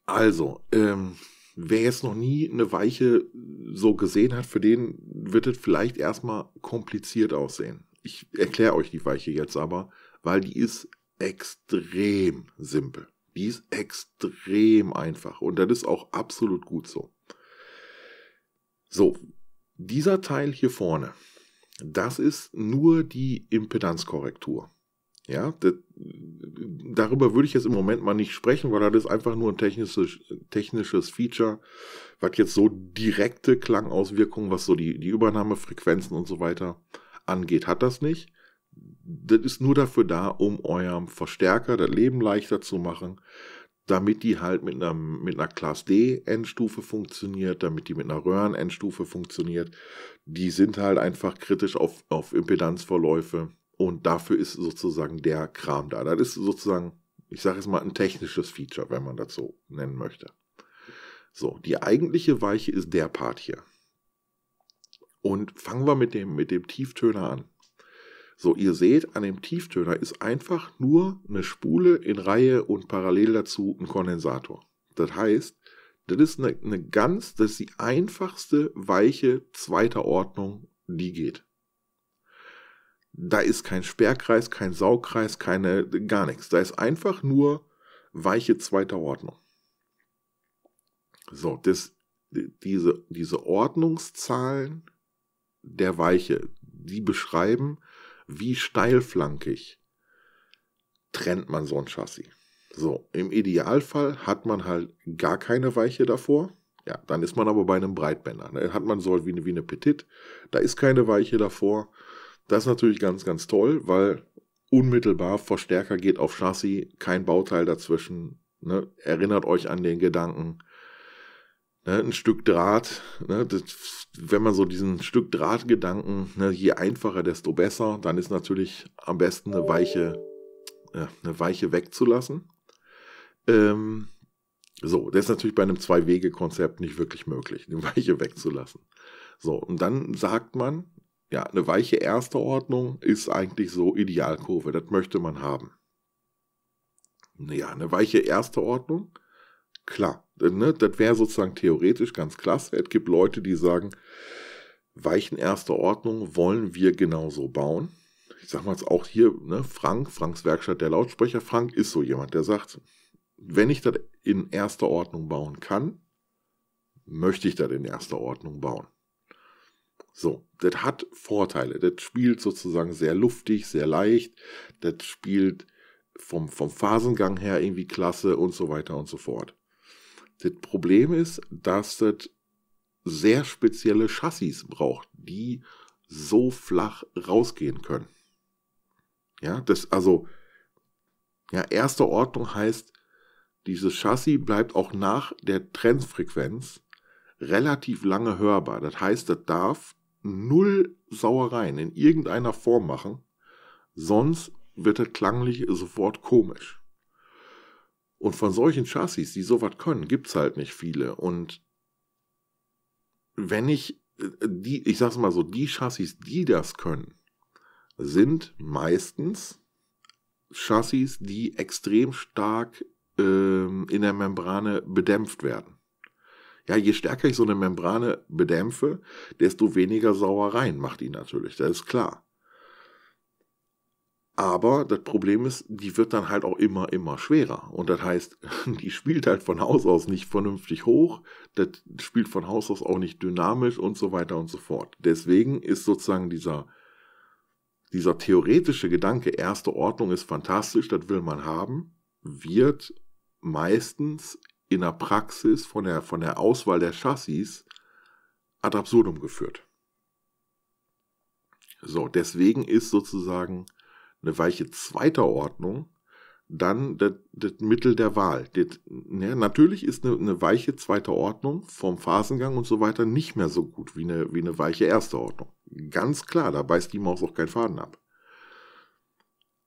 Also, ähm, wer jetzt noch nie eine Weiche so gesehen hat, für den wird es vielleicht erstmal kompliziert aussehen. Ich erkläre euch die Weiche jetzt aber, weil die ist extrem simpel. Die ist extrem einfach und das ist auch absolut gut so. So, dieser Teil hier vorne, das ist nur die Impedanzkorrektur. Ja, das, darüber würde ich jetzt im Moment mal nicht sprechen, weil das ist einfach nur ein technisches, technisches Feature, was jetzt so direkte Klangauswirkungen, was so die, die Übernahmefrequenzen und so weiter angeht, hat das nicht. Das ist nur dafür da, um eurem Verstärker das Leben leichter zu machen, damit die halt mit einer, mit einer Class D Endstufe funktioniert, damit die mit einer Röhren Endstufe funktioniert. Die sind halt einfach kritisch auf, auf Impedanzverläufe und dafür ist sozusagen der Kram da. Das ist sozusagen, ich sage jetzt mal, ein technisches Feature, wenn man das so nennen möchte. So, die eigentliche Weiche ist der Part hier. Und fangen wir mit dem, mit dem Tieftöner an. So, ihr seht, an dem Tieftöner ist einfach nur eine Spule in Reihe und parallel dazu ein Kondensator. Das heißt, das ist eine, eine ganz, das ist die einfachste weiche zweiter Ordnung, die geht. Da ist kein Sperrkreis, kein Saugkreis, keine, gar nichts. Da ist einfach nur weiche zweiter Ordnung. So, das, diese, diese Ordnungszahlen der Weiche, die beschreiben, wie steilflankig trennt man so ein Chassis. So, im Idealfall hat man halt gar keine Weiche davor. Ja, dann ist man aber bei einem Breitbänder. Da ne? hat man so halt wie eine, wie eine Petit. Da ist keine Weiche davor. Das ist natürlich ganz, ganz toll, weil unmittelbar Verstärker geht auf Chassis, kein Bauteil dazwischen. Ne? Erinnert euch an den Gedanken, Ne, ein Stück Draht, ne, das, wenn man so diesen Stück Drahtgedanken, ne, je einfacher, desto besser, dann ist natürlich am besten eine weiche, ja, eine weiche wegzulassen. Ähm, so, das ist natürlich bei einem Zwei-Wege-Konzept nicht wirklich möglich, eine weiche wegzulassen. So, und dann sagt man, ja, eine weiche erste Ordnung ist eigentlich so Idealkurve, das möchte man haben. Naja, eine weiche erste Ordnung klar. Ne? Das wäre sozusagen theoretisch ganz klasse. Es gibt Leute, die sagen, Weichen erster Ordnung wollen wir genauso bauen. Ich sage mal jetzt auch hier, ne, Frank, Franks Werkstatt der Lautsprecher, Frank ist so jemand, der sagt, wenn ich das in erster Ordnung bauen kann, möchte ich das in erster Ordnung bauen. So, das hat Vorteile. Das spielt sozusagen sehr luftig, sehr leicht. Das spielt vom, vom Phasengang her irgendwie klasse und so weiter und so fort. Das Problem ist, dass das sehr spezielle Chassis braucht, die so flach rausgehen können. Ja, das also ja, erste Ordnung heißt, dieses Chassis bleibt auch nach der Trendfrequenz relativ lange hörbar. Das heißt, das darf null Sauereien in irgendeiner Form machen, sonst wird das klanglich sofort komisch. Und von solchen Chassis, die sowas können, gibt es halt nicht viele. Und wenn ich äh, die, ich sag's mal so, die Chassis, die das können, sind meistens Chassis, die extrem stark ähm, in der Membrane bedämpft werden. Ja, je stärker ich so eine Membrane bedämpfe, desto weniger Sauereien macht die natürlich, das ist klar. Aber das Problem ist, die wird dann halt auch immer, immer schwerer. Und das heißt, die spielt halt von Haus aus nicht vernünftig hoch, das spielt von Haus aus auch nicht dynamisch und so weiter und so fort. Deswegen ist sozusagen dieser, dieser theoretische Gedanke, erste Ordnung ist fantastisch, das will man haben, wird meistens in der Praxis von der, von der Auswahl der Chassis ad absurdum geführt. So, deswegen ist sozusagen eine weiche zweiter Ordnung dann das, das Mittel der Wahl. Das, ja, natürlich ist eine, eine, weiche zweite Ordnung vom Phasengang und so weiter nicht mehr so gut wie eine, wie eine weiche erste Ordnung. Ganz klar, da beißt die Maus auch keinen Faden ab.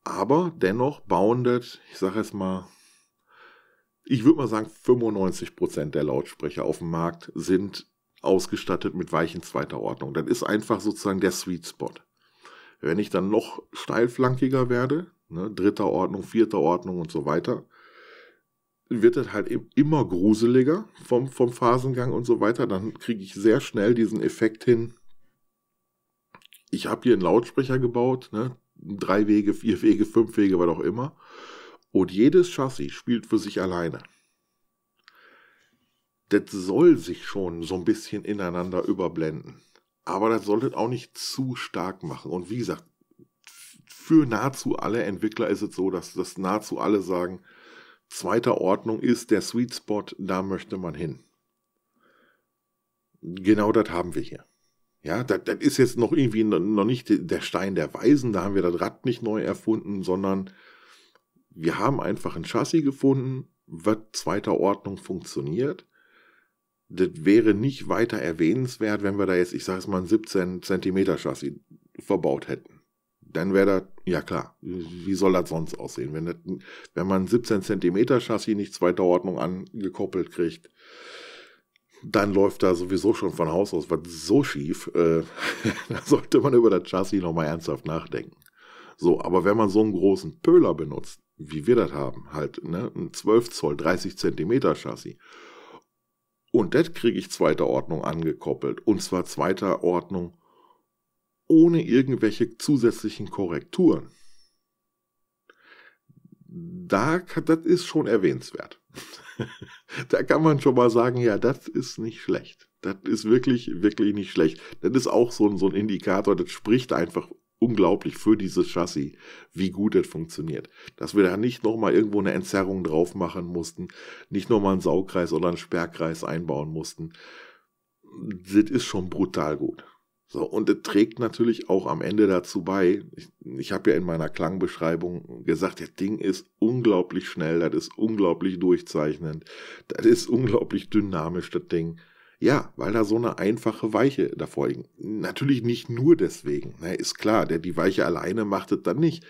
Aber dennoch bauen das, ich sage es mal, ich würde mal sagen, 95% der Lautsprecher auf dem Markt sind ausgestattet mit weichen zweiter Ordnung. Das ist einfach sozusagen der Sweet Spot. Wenn ich dann noch steilflankiger werde, ne, dritter Ordnung, vierter Ordnung und so weiter, wird das halt immer gruseliger vom, vom Phasengang und so weiter. Dann kriege ich sehr schnell diesen Effekt hin. Ich habe hier einen Lautsprecher gebaut, ne, drei Wege, vier Wege, fünf Wege, was auch immer. Und jedes Chassis spielt für sich alleine. Das soll sich schon so ein bisschen ineinander überblenden aber das sollte auch nicht zu stark machen. Und wie gesagt, für nahezu alle Entwickler ist es so, dass das nahezu alle sagen, zweiter Ordnung ist der Sweet Spot, da möchte man hin. Genau das haben wir hier. Ja, das, das ist jetzt noch irgendwie noch nicht der Stein der Weisen, da haben wir das Rad nicht neu erfunden, sondern wir haben einfach ein Chassis gefunden, was zweiter Ordnung funktioniert das wäre nicht weiter erwähnenswert, wenn wir da jetzt, ich sage es mal, ein 17 Zentimeter Chassis verbaut hätten. Dann wäre das, ja klar, wie soll das sonst aussehen? Wenn, das, wenn man ein 17 Zentimeter Chassis nicht zweiter Ordnung angekoppelt kriegt, dann läuft da sowieso schon von Haus aus was so schief. Äh, da sollte man über das Chassis nochmal ernsthaft nachdenken. So, aber wenn man so einen großen Pöhler benutzt, wie wir das haben, halt ne, ein 12 Zoll, 30 Zentimeter Chassis und das kriege ich zweiter Ordnung angekoppelt. Und zwar zweiter Ordnung ohne irgendwelche zusätzlichen Korrekturen. Da, das ist schon erwähnenswert. da kann man schon mal sagen, ja, das ist nicht schlecht. Das ist wirklich, wirklich nicht schlecht. Das ist auch so ein, so ein Indikator, das spricht einfach unglaublich für dieses Chassis, wie gut das funktioniert. Dass wir da nicht nochmal irgendwo eine Entzerrung drauf machen mussten, nicht nochmal einen Saugkreis oder einen Sperrkreis einbauen mussten. Das ist schon brutal gut. So, und es trägt natürlich auch am Ende dazu bei. Ich, ich habe ja in meiner Klangbeschreibung gesagt, das Ding ist unglaublich schnell, das ist unglaublich durchzeichnend, das ist unglaublich dynamisch, das Ding. Ja, weil da so eine einfache Weiche davor liegt. Natürlich nicht nur deswegen. Na, ne, ist klar, der die Weiche alleine macht es dann nicht.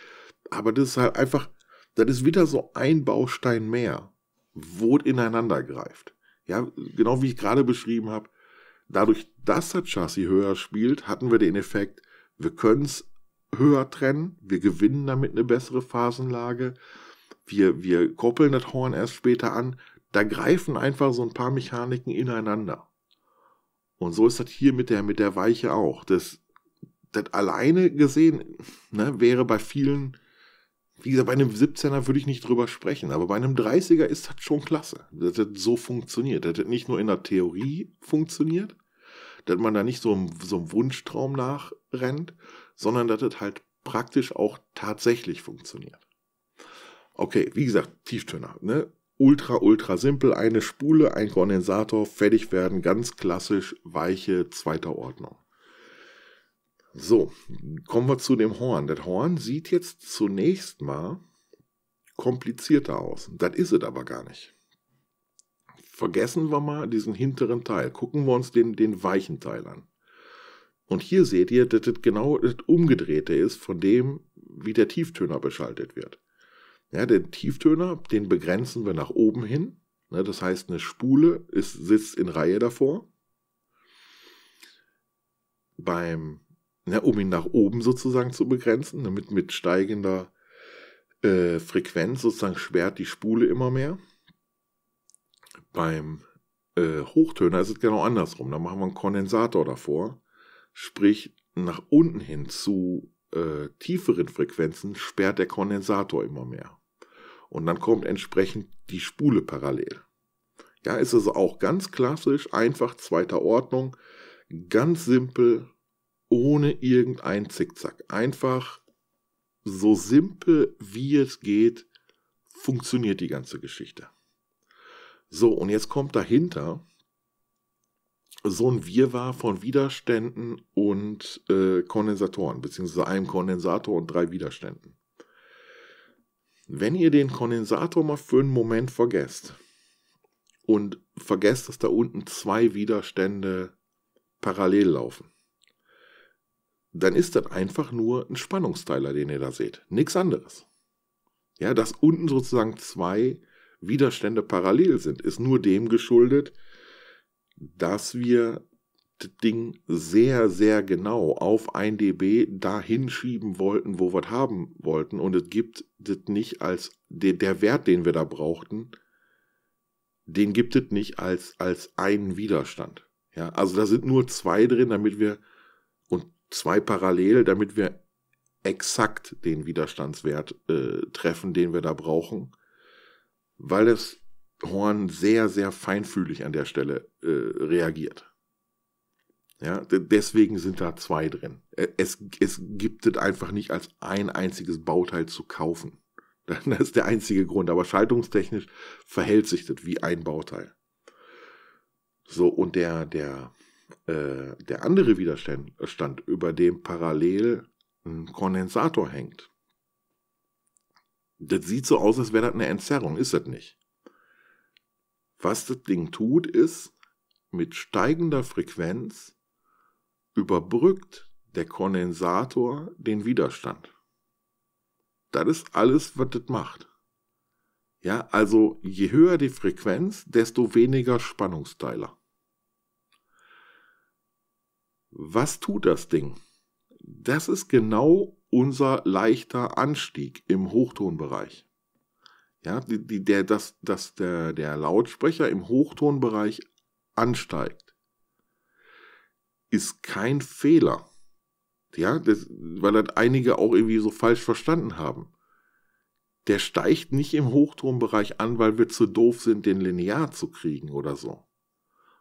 Aber das ist halt einfach, das ist wieder so ein Baustein mehr, wo es ineinander greift. Ja, genau wie ich gerade beschrieben habe, dadurch, dass das Chassis höher spielt, hatten wir den Effekt, wir können es höher trennen, wir gewinnen damit eine bessere Phasenlage, wir, wir koppeln das Horn erst später an. Da greifen einfach so ein paar Mechaniken ineinander. Und so ist das hier mit der, mit der Weiche auch. Das, das alleine gesehen ne, wäre bei vielen, wie gesagt, bei einem 17er würde ich nicht drüber sprechen, aber bei einem 30er ist das schon klasse, dass das so funktioniert, dass das nicht nur in der Theorie funktioniert, dass man da nicht so einem, so einem Wunschtraum nachrennt, sondern dass das halt praktisch auch tatsächlich funktioniert. Okay, wie gesagt, Tieftöner. Ne? ultra, ultra simpel. Eine Spule, ein Kondensator, fertig werden, ganz klassisch, weiche zweiter Ordnung. So, kommen wir zu dem Horn. Das Horn sieht jetzt zunächst mal komplizierter aus. Das ist es aber gar nicht. Vergessen wir mal diesen hinteren Teil. Gucken wir uns den, den weichen Teil an. Und hier seht ihr, dass das genau das Umgedrehte ist von dem, wie der Tieftöner beschaltet wird. Ja, den Tieftöner, den begrenzen wir nach oben hin. Ja, ne, das heißt, eine Spule ist, sitzt in Reihe davor. Beim, ja, ne, um ihn nach oben sozusagen zu begrenzen, damit mit steigender äh, Frequenz sozusagen schwert die Spule immer mehr. Beim äh, Hochtöner ist es genau andersrum. Da machen wir einen Kondensator davor, sprich nach unten hin zu äh, tieferen Frequenzen sperrt der Kondensator immer mehr. Und dann kommt entsprechend die Spule parallel. Ja, ist also auch ganz klassisch, einfach zweiter Ordnung, ganz simpel, ohne irgendein Zickzack. Einfach so simpel wie es geht, funktioniert die ganze Geschichte. So, und jetzt kommt dahinter, so ein Wirrwarr von Widerständen und äh, Kondensatoren, beziehungsweise einem Kondensator und drei Widerständen. Wenn ihr den Kondensator mal für einen Moment vergesst und vergesst, dass da unten zwei Widerstände parallel laufen, dann ist das einfach nur ein Spannungsteiler, den ihr da seht. Nichts anderes. Ja, dass unten sozusagen zwei Widerstände parallel sind, ist nur dem geschuldet, dass wir das Ding sehr, sehr genau auf 1 dB dahin schieben wollten, wo wir es haben wollten. Und es gibt das nicht als der Wert, den wir da brauchten, den gibt es nicht als, als einen Widerstand. Ja, also da sind nur zwei drin, damit wir und zwei parallel, damit wir exakt den Widerstandswert äh, treffen, den wir da brauchen, weil das Horn sehr, sehr feinfühlig an der Stelle äh, reagiert. Ja, deswegen sind da zwei drin. Es, es gibt es einfach nicht als ein einziges Bauteil zu kaufen. Das ist der einzige Grund. Aber schaltungstechnisch verhält sich das wie ein Bauteil. So, und der, der, äh, der andere Widerstand, äh, über dem parallel ein Kondensator hängt. Das sieht so aus, als wäre das eine Entzerrung, ist das nicht. Was das Ding tut, ist, mit steigender Frequenz überbrückt der Kondensator den Widerstand. Das ist alles, was das macht. Ja, also je höher die Frequenz, desto weniger Spannungsteiler. Was tut das Ding? Das ist genau unser leichter Anstieg im Hochtonbereich. Ja, die, die, der, dass, dass der, der Lautsprecher im Hochtonbereich ansteigt, ist kein Fehler. Ja, das, weil das einige auch irgendwie so falsch verstanden haben. Der steigt nicht im Hochturmbereich an, weil wir zu doof sind, den linear zu kriegen oder so.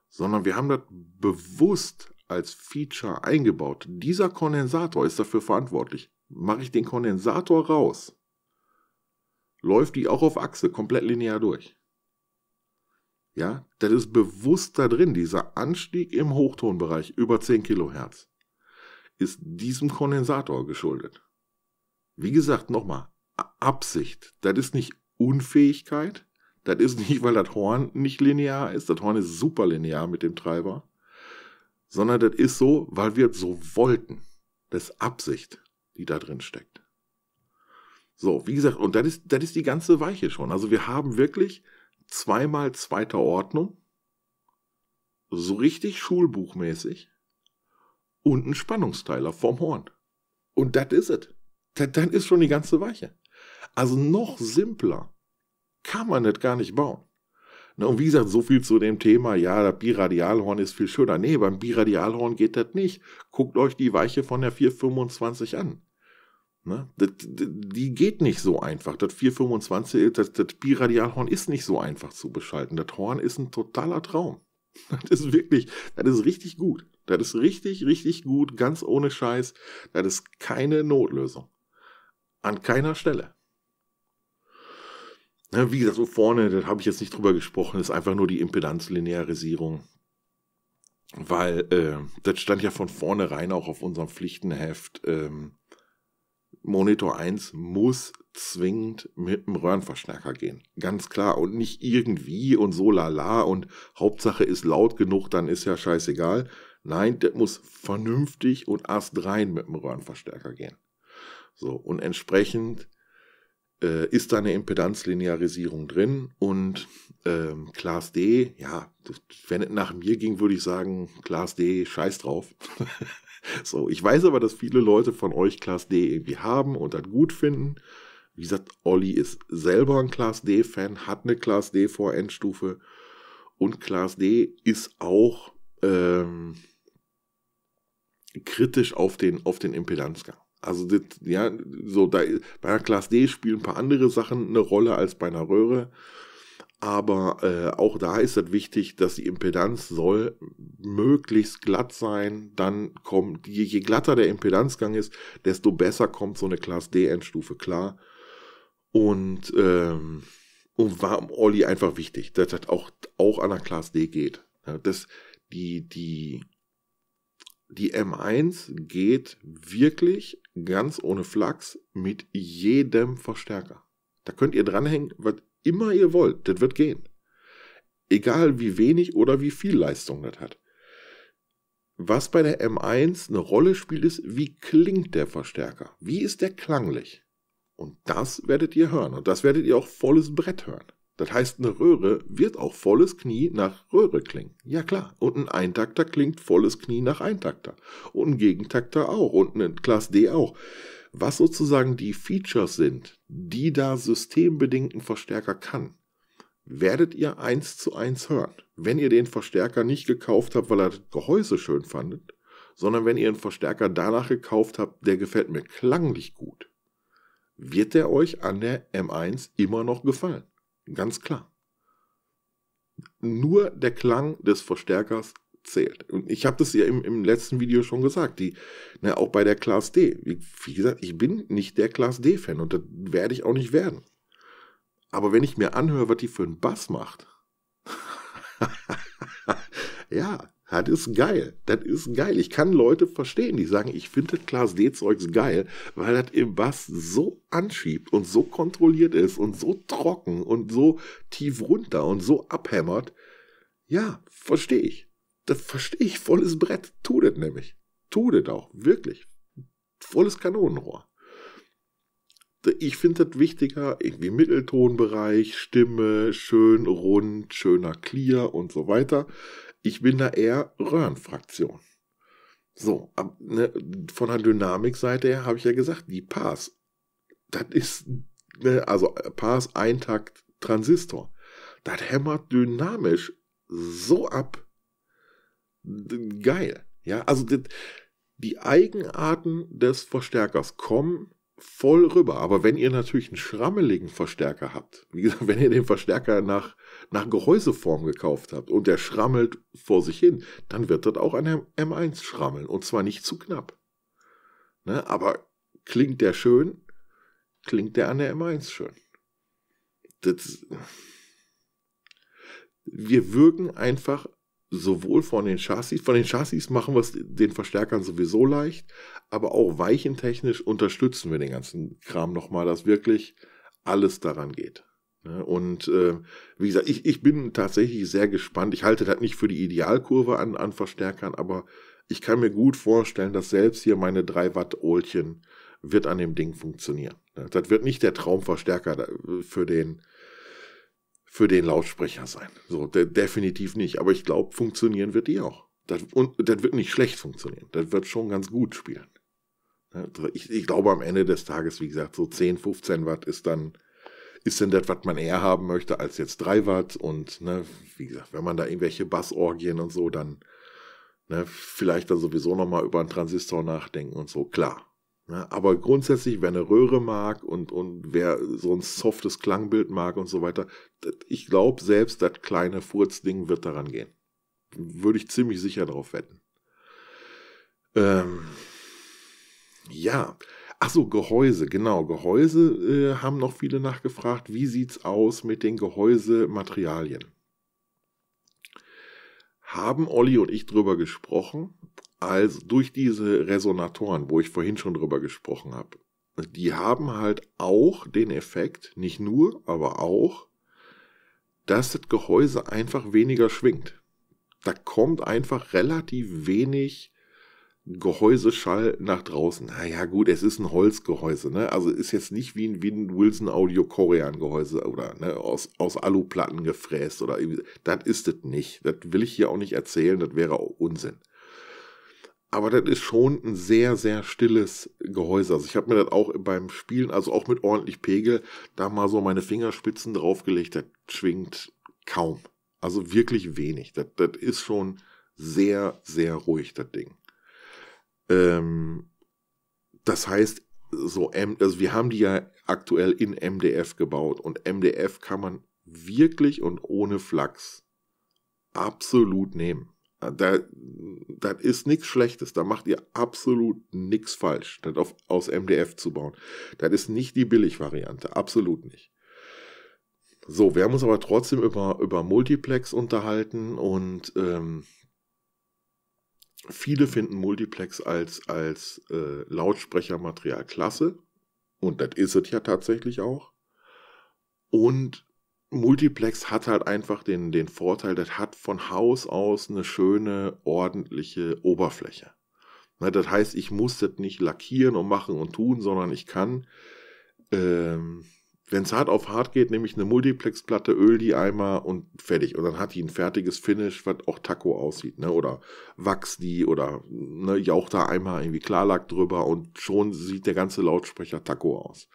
Sondern wir haben das bewusst als Feature eingebaut. Dieser Kondensator ist dafür verantwortlich. Mache ich den Kondensator raus, läuft die auch auf Achse komplett linear durch. Ja, das ist bewusst da drin. Dieser Anstieg im Hochtonbereich über 10 Kilohertz ist diesem Kondensator geschuldet. Wie gesagt, nochmal, Absicht. Das ist nicht Unfähigkeit. Das ist nicht, weil das Horn nicht linear ist. Das Horn ist super linear mit dem Treiber. Sondern das ist so, weil wir es so wollten. Das ist Absicht, die da drin steckt. So, wie gesagt, und das ist, das ist die ganze Weiche schon. Also wir haben wirklich zweimal zweiter Ordnung, so richtig schulbuchmäßig und ein Spannungsteiler vom Horn. Und das is ist es. Dann ist schon die ganze Weiche. Also noch simpler kann man das gar nicht bauen. Na, und wie gesagt, so viel zu dem Thema, ja, das Biradialhorn ist viel schöner. Nee, beim Biradialhorn geht das nicht. Guckt euch die Weiche von der 425 an. Ne? Das, das, die geht nicht so einfach. Das 425, das, das Biradialhorn ist nicht so einfach zu beschalten. Das Horn ist ein totaler Traum. Das ist wirklich, das ist richtig gut. Das ist richtig, richtig gut, ganz ohne Scheiß. Das ist keine Notlösung. An keiner Stelle. Ne, wie gesagt, so vorne, da habe ich jetzt nicht drüber gesprochen, ist einfach nur die Impedanzlinearisierung. Weil äh, das stand ja von vornherein auch auf unserem Pflichtenheft. Ähm, Monitor 1 muss zwingend mit dem Röhrenverstärker gehen. Ganz klar. Und nicht irgendwie und so lala und Hauptsache ist laut genug, dann ist ja scheißegal. Nein, das muss vernünftig und erst rein mit dem Röhrenverstärker gehen. So, und entsprechend äh, ist da eine Impedanzlinearisierung drin und ähm, Class D, ja, wenn es nach mir ging, würde ich sagen, Class D, scheiß drauf. so, ich weiß aber, dass viele Leute von euch Class D irgendwie haben und das gut finden. Wie gesagt, Olli ist selber ein Class D-Fan, hat eine Class D Vorendstufe und Class D ist auch ähm, kritisch auf den, auf den Impedanzgang. Also das, ja, so da, bei einer Class D spielen ein paar andere Sachen eine Rolle als bei einer Röhre. Aber äh, auch da ist es wichtig, dass die Impedanz soll möglichst glatt sein. Dann kommt, je, je glatter der Impedanzgang ist, desto besser kommt so eine Class D-Endstufe klar. Und, ähm, und war Olli einfach wichtig, dass das auch, auch an der Class D geht. Ja, das, die, die, die M1 geht wirklich ganz ohne Flachs mit jedem Verstärker. Da könnt ihr dranhängen, was immer ihr wollt. Das wird gehen. Egal wie wenig oder wie viel Leistung das hat. Was bei der M1 eine Rolle spielt, ist, wie klingt der Verstärker? Wie ist der klanglich? Und das werdet ihr hören. Und das werdet ihr auch volles Brett hören. Das heißt, eine Röhre wird auch volles Knie nach Röhre klingen. Ja klar. Und ein Eintakter klingt volles Knie nach Eintakter. Und ein Gegentakter auch. Und ein Class D auch. Was sozusagen die Features sind, die da systembedingten Verstärker kann, werdet ihr eins zu eins hören. Wenn ihr den Verstärker nicht gekauft habt, weil er das Gehäuse schön fandet, sondern wenn ihr einen Verstärker danach gekauft habt, der gefällt mir klanglich gut, wird der euch an der M1 immer noch gefallen. Ganz klar. Nur der Klang des Verstärkers zählt. Und ich habe das ja im, im, letzten Video schon gesagt, die, ne, auch bei der Class D. Wie, wie gesagt, ich bin nicht der Class D-Fan und das werde ich auch nicht werden. Aber wenn ich mir anhöre, was die für einen Bass macht, ja, das ist geil. Das ist geil. Ich kann Leute verstehen, die sagen, ich finde das Class D-Zeugs geil, weil das im Bass so anschiebt und so kontrolliert ist und so trocken und so tief runter und so abhämmert. Ja, verstehe ich. Das verstehe ich. Volles Brett. Tut das nämlich. Tut das auch. Wirklich. Volles Kanonenrohr ich finde das wichtiger, irgendwie Mitteltonbereich, Stimme, schön rund, schöner clear und so weiter. Ich bin da eher Röhrenfraktion. So, ab, ne, von der Dynamikseite her habe ich ja gesagt, die Pass, das ist, ne, also Pass, Eintakt, Transistor, das hämmert dynamisch so ab. Geil. Ja, also die, die Eigenarten des Verstärkers kommen voll rüber. Aber wenn ihr natürlich einen schrammeligen Verstärker habt, wie gesagt, wenn ihr den Verstärker nach, nach Gehäuseform gekauft habt und der schrammelt vor sich hin, dann wird das auch an der M1 schrammeln und zwar nicht zu knapp. Ne? Aber klingt der schön, klingt der an der M1 schön. Das, wir wirken einfach sowohl von den Chassis, von den Chassis machen wir es den Verstärkern sowieso leicht, aber auch weichentechnisch unterstützen wir den ganzen Kram nochmal, dass wirklich alles daran geht. Ne? Und äh, wie gesagt, ich, ich bin tatsächlich sehr gespannt. Ich halte das nicht für die Idealkurve an, an Verstärkern, aber ich kann mir gut vorstellen, dass selbst hier meine 3 Watt Ohlchen wird an dem Ding funktionieren. Ne? Das wird nicht der Traumverstärker äh, für den für den Lautsprecher sein. So, de definitiv nicht. Aber ich glaube, funktionieren wird die auch. Das, und das wird nicht schlecht funktionieren. Das wird schon ganz gut spielen. Ne, ich, ich, glaube, am Ende des Tages, wie gesagt, so 10, 15 Watt ist dann, ist denn das, was man eher haben möchte, als jetzt 3 Watt. Und, ne, wie gesagt, wenn man da irgendwelche Bassorgien und so, dann, ne, vielleicht dann sowieso nochmal über einen Transistor nachdenken und so. Klar, Ne? Aber grundsätzlich, wer eine Röhre mag und, und wer so ein softes Klangbild mag und so weiter, ich glaube, selbst das kleine Furzding wird daran gehen. Würde ich ziemlich sicher darauf wetten. Ähm, ja. Achso, Gehäuse, genau. Gehäuse äh, haben noch viele nachgefragt. Wie sieht es aus mit den Gehäusematerialien? Haben Olli und ich drüber gesprochen also durch diese Resonatoren, wo ich vorhin schon drüber gesprochen habe, die haben halt auch den Effekt, nicht nur, aber auch, dass das Gehäuse einfach weniger schwingt. Da kommt einfach relativ wenig Gehäuseschall nach draußen. Naja, gut, es ist ein Holzgehäuse, ne? Also ist jetzt nicht wie ein, wie ein Wilson Audio Korean Gehäuse oder ne, aus, aus Aluplatten gefräst oder irgendwie. Das ist es nicht. Das will ich hier auch nicht erzählen, das wäre Unsinn. Aber das ist schon ein sehr, sehr stilles Gehäuse. Also ich habe mir das auch beim Spielen, also auch mit ordentlich Pegel, da mal so meine Fingerspitzen draufgelegt, das schwingt kaum. Also wirklich wenig. Das, das ist schon sehr, sehr ruhig, das Ding. Ähm, das heißt, so, also wir haben die ja aktuell in MDF gebaut und MDF kann man wirklich und ohne Flachs absolut nehmen. Äh, da, das ist nichts Schlechtes. Da macht ihr absolut nichts falsch, das auf, aus MDF zu bauen. Das ist nicht die Billigvariante, absolut nicht. So, wir haben uns aber trotzdem über, über Multiplex unterhalten und ähm, viele finden Multiplex als, als äh, Lautsprechermaterial klasse. Und das ist es ja tatsächlich auch. Und Multiplex hat halt einfach den, den Vorteil, das hat von Haus aus eine schöne, ordentliche Oberfläche. Ne, das heißt, ich muss das nicht lackieren und machen und tun, sondern ich kann, ähm, wenn es hart auf hart geht, nehme ich eine Multiplex-Platte, öl die einmal und fertig. Und dann hat die ein fertiges Finish, was auch Taco aussieht. Ne? Oder wachs die oder ne, jauch da einmal irgendwie Klarlack drüber und schon sieht der ganze Lautsprecher Taco aus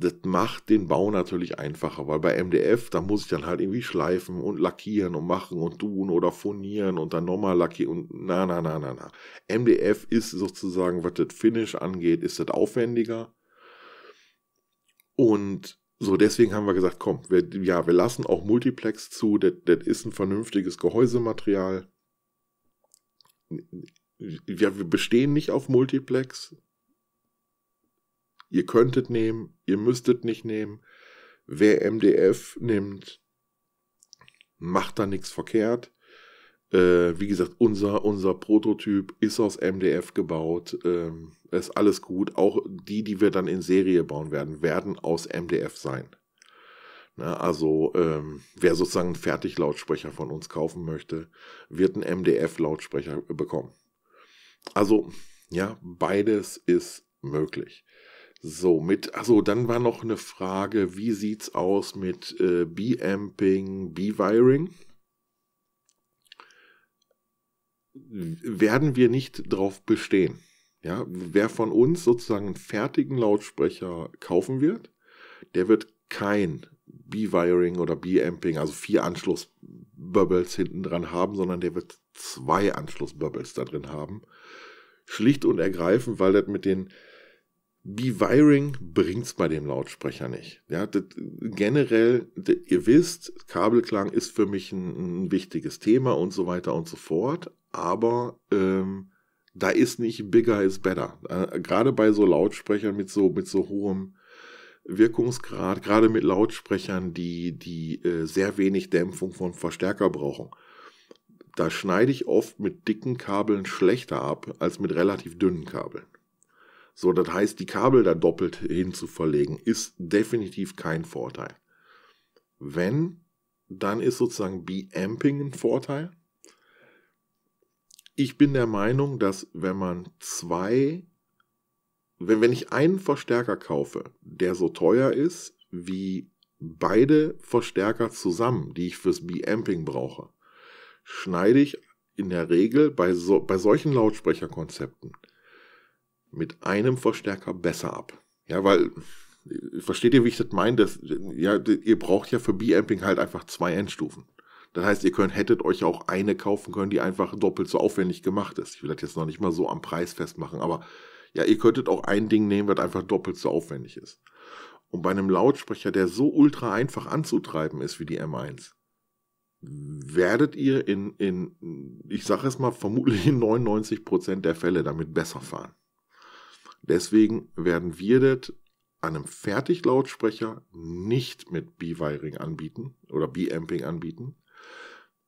das macht den Bau natürlich einfacher, weil bei MDF, da muss ich dann halt irgendwie schleifen und lackieren und machen und tun oder furnieren und dann nochmal lackieren und na, na, na, na, na. MDF ist sozusagen, was das Finish angeht, ist das aufwendiger. Und so, deswegen haben wir gesagt, komm, wir, ja, wir lassen auch Multiplex zu, das, das ist ein vernünftiges Gehäusematerial. Ja, wir bestehen nicht auf Multiplex, ihr könntet nehmen, ihr müsstet nicht nehmen. Wer MDF nimmt, macht da nichts verkehrt. Äh, wie gesagt, unser, unser Prototyp ist aus MDF gebaut. Ähm, ist alles gut. Auch die, die wir dann in Serie bauen werden, werden aus MDF sein. Na, also ähm, wer sozusagen einen Fertiglautsprecher von uns kaufen möchte, wird einen MDF-Lautsprecher bekommen. Also ja, beides ist möglich. So, mit, also dann war noch eine Frage, wie sieht's aus mit äh, B-Amping, B-Wiring? Werden wir nicht drauf bestehen. Ja, wer von uns sozusagen einen fertigen Lautsprecher kaufen wird, der wird kein B-Wiring oder B-Amping, also vier Anschlussbubbles hinten dran haben, sondern der wird zwei Anschlussbubbles da drin haben. Schlicht und ergreifend, weil das mit den B-Wiring es bei dem Lautsprecher nicht. Ja, das, generell, das, ihr wisst, Kabelklang ist für mich ein, ein, wichtiges Thema und so weiter und so fort. Aber ähm, da ist nicht bigger is better. Äh, gerade bei so Lautsprechern mit so mit so hohem Wirkungsgrad, gerade mit Lautsprechern, die die äh, sehr wenig Dämpfung von Verstärker brauchen. Da schneide ich oft mit dicken Kabeln schlechter ab als mit relativ dünnen Kabeln. So, das heißt, die Kabel da doppelt hin zu verlegen, ist definitiv kein Vorteil. Wenn, dann ist sozusagen B-Amping ein Vorteil. Ich bin der Meinung, dass wenn man zwei, wenn, wenn ich einen Verstärker kaufe, der so teuer ist wie beide Verstärker zusammen, die ich fürs B-Amping brauche, schneide ich in der Regel bei, so, bei solchen Lautsprecherkonzepten mit einem Verstärker besser ab. Ja, weil, versteht ihr, wie ich das meine? Das, ja, ihr braucht ja für B-Amping halt einfach zwei Endstufen. Das heißt, ihr könnt, hättet euch auch eine kaufen können, die einfach doppelt so aufwendig gemacht ist. Ich will das jetzt noch nicht mal so am Preis festmachen, aber ja, ihr könntet auch ein Ding nehmen, was einfach doppelt so aufwendig ist. Und bei einem Lautsprecher, der so ultra einfach anzutreiben ist wie die M1, werdet ihr in, in ich sage es mal, vermutlich in 99% der Fälle damit besser fahren. Deswegen werden wir das an einem Fertiglautsprecher nicht mit B-Wiring anbieten oder B-Amping anbieten.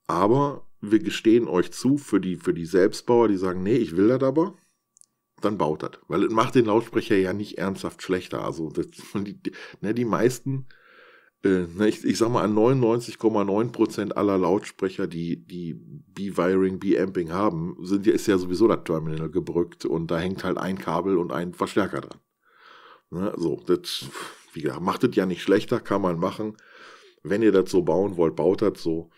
Aber wir gestehen euch zu, für die, für die Selbstbauer, die sagen, nee, ich will das aber, dann baut das. Weil es macht den Lautsprecher ja nicht ernsthaft schlechter. Also das, die, ne, die meisten äh, ne, ich, ich sag mal, an 99,9 aller Lautsprecher, die, die B-Wiring, B-Amping haben, sind, ist ja sowieso das Terminal gebrückt und da hängt halt ein Kabel und ein Verstärker dran. Ne, so, das, wie gesagt, macht es ja nicht schlechter, kann man machen. Wenn ihr das so bauen wollt, baut das so.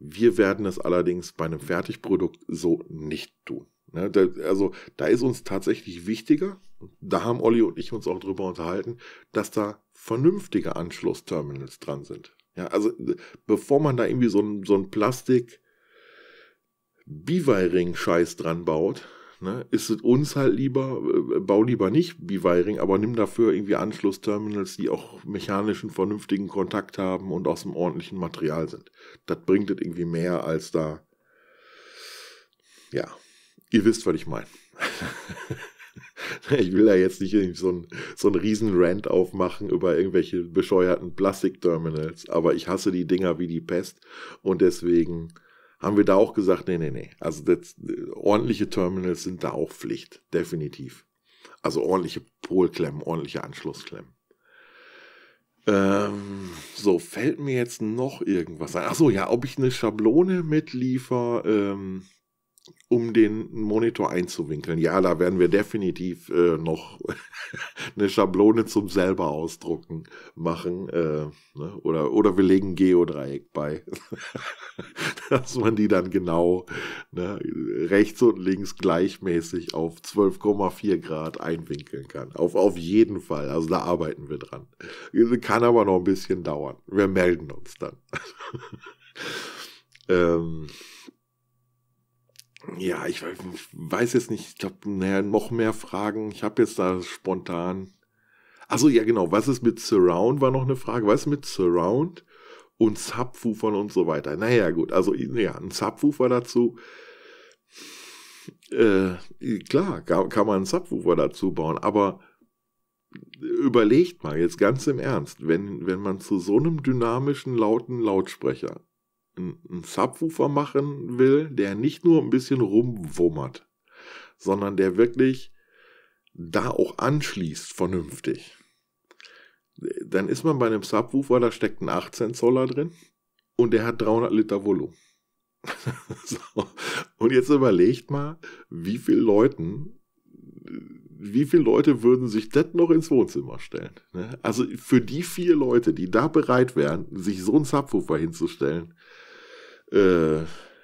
Wir werden es allerdings bei einem Fertigprodukt so nicht tun. Ne, das, also, da ist uns tatsächlich wichtiger, da haben Olli und ich uns auch drüber unterhalten, dass da vernünftige Anschlussterminals dran sind. Ja, also äh, bevor man da irgendwie so ein, so ein Plastik biweiring scheiß dran baut, ne, ist es uns halt lieber, äh, bau lieber nicht Biweiring, aber nimm dafür irgendwie Anschlussterminals, die auch mechanischen, vernünftigen Kontakt haben und aus einem ordentlichen Material sind. Das bringt es irgendwie mehr als da. Ja, ihr wisst, was ich meine. ich will da jetzt nicht so einen so riesen Rant aufmachen über irgendwelche bescheuerten Plastikterminals, aber ich hasse die Dinger wie die Pest und deswegen haben wir da auch gesagt, nee, nee, nee. Also das, ordentliche Terminals sind da auch Pflicht, definitiv. Also ordentliche Polklemmen, ordentliche Anschlussklemmen. Ähm, so, fällt mir jetzt noch irgendwas ein. Achso, ja, ob ich eine Schablone mitliefer ähm, um den Monitor einzuwinkeln. Ja, da werden wir definitiv äh, noch eine Schablone zum selber ausdrucken machen. Äh, ne? oder, oder wir legen Geodreieck bei, dass man die dann genau ne, rechts und links gleichmäßig auf 12,4 Grad einwinkeln kann. Auf, auf jeden Fall. Also da arbeiten wir dran. Kann aber noch ein bisschen dauern. Wir melden uns dann. ähm, ja, ich, weiß jetzt nicht, ich glaube, naja, noch mehr Fragen. Ich habe jetzt da spontan. Also ja, genau, was ist mit Surround war noch eine Frage. Was ist mit Surround und Subwoofern und so weiter? Naja, gut, also ja, ein Subwoofer dazu. Äh, klar, kann, kann man einen Subwoofer dazu bauen, aber überlegt mal jetzt ganz im Ernst, wenn, wenn man zu so einem dynamischen, lauten Lautsprecher einen Subwoofer machen will, der nicht nur ein bisschen rumwummert, sondern der wirklich da auch anschließt vernünftig. Dann ist man bei einem Subwoofer, da steckt ein 18 Zoller drin und der hat 300 Liter Volumen. so. Und jetzt überlegt mal, wie viele Leuten, wie viele Leute würden sich das noch ins Wohnzimmer stellen? Ne? Also für die vier Leute, die da bereit wären, sich so einen Subwoofer hinzustellen, äh,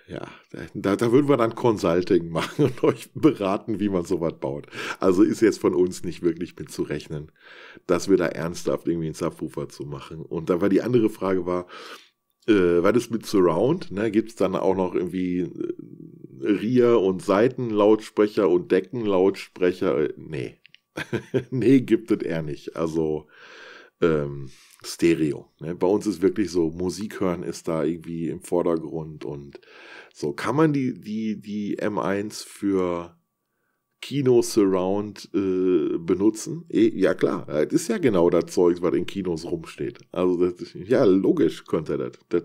ja, da, da würden wir dann Consulting machen und euch beraten, wie man sowas baut. Also ist jetzt von uns nicht wirklich mitzurechnen, dass wir da ernsthaft irgendwie einen Subwoofer zu machen. Und da war die andere Frage war, äh, was ist mit Surround? Ne? Gibt es dann auch noch irgendwie äh, Rear- und Seitenlautsprecher und Deckenlautsprecher? Äh, nee. nee, gibt es eher nicht. Also, ähm, Stereo. Ne? Bei uns ist wirklich so, Musik hören ist da irgendwie im Vordergrund und so. Kann man die, die, die M1 für Kino Surround äh, benutzen? E ja, klar, das ist ja genau das Zeug, was in Kinos rumsteht. Also, ist, ja, logisch könnte das. das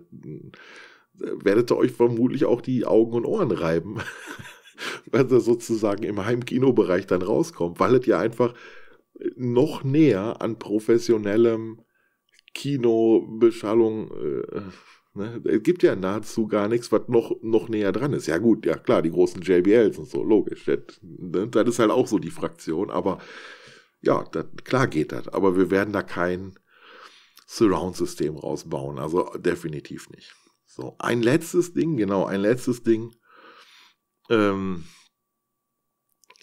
werdet ihr euch vermutlich auch die Augen und Ohren reiben, was das sozusagen im Heimkinobereich dann rauskommt, weil es ja einfach noch näher an professionellem Kino, Beschallung, äh, ne? es gibt ja nahezu gar nichts, was noch, noch näher dran ist. Ja gut, ja klar, die großen JBLs und so, logisch. Das, ne, das ist halt auch so die Fraktion, aber ja, das, klar geht das. Aber wir werden da kein Surround-System rausbauen, also definitiv nicht. So, ein letztes Ding, genau, ein letztes Ding. Ähm,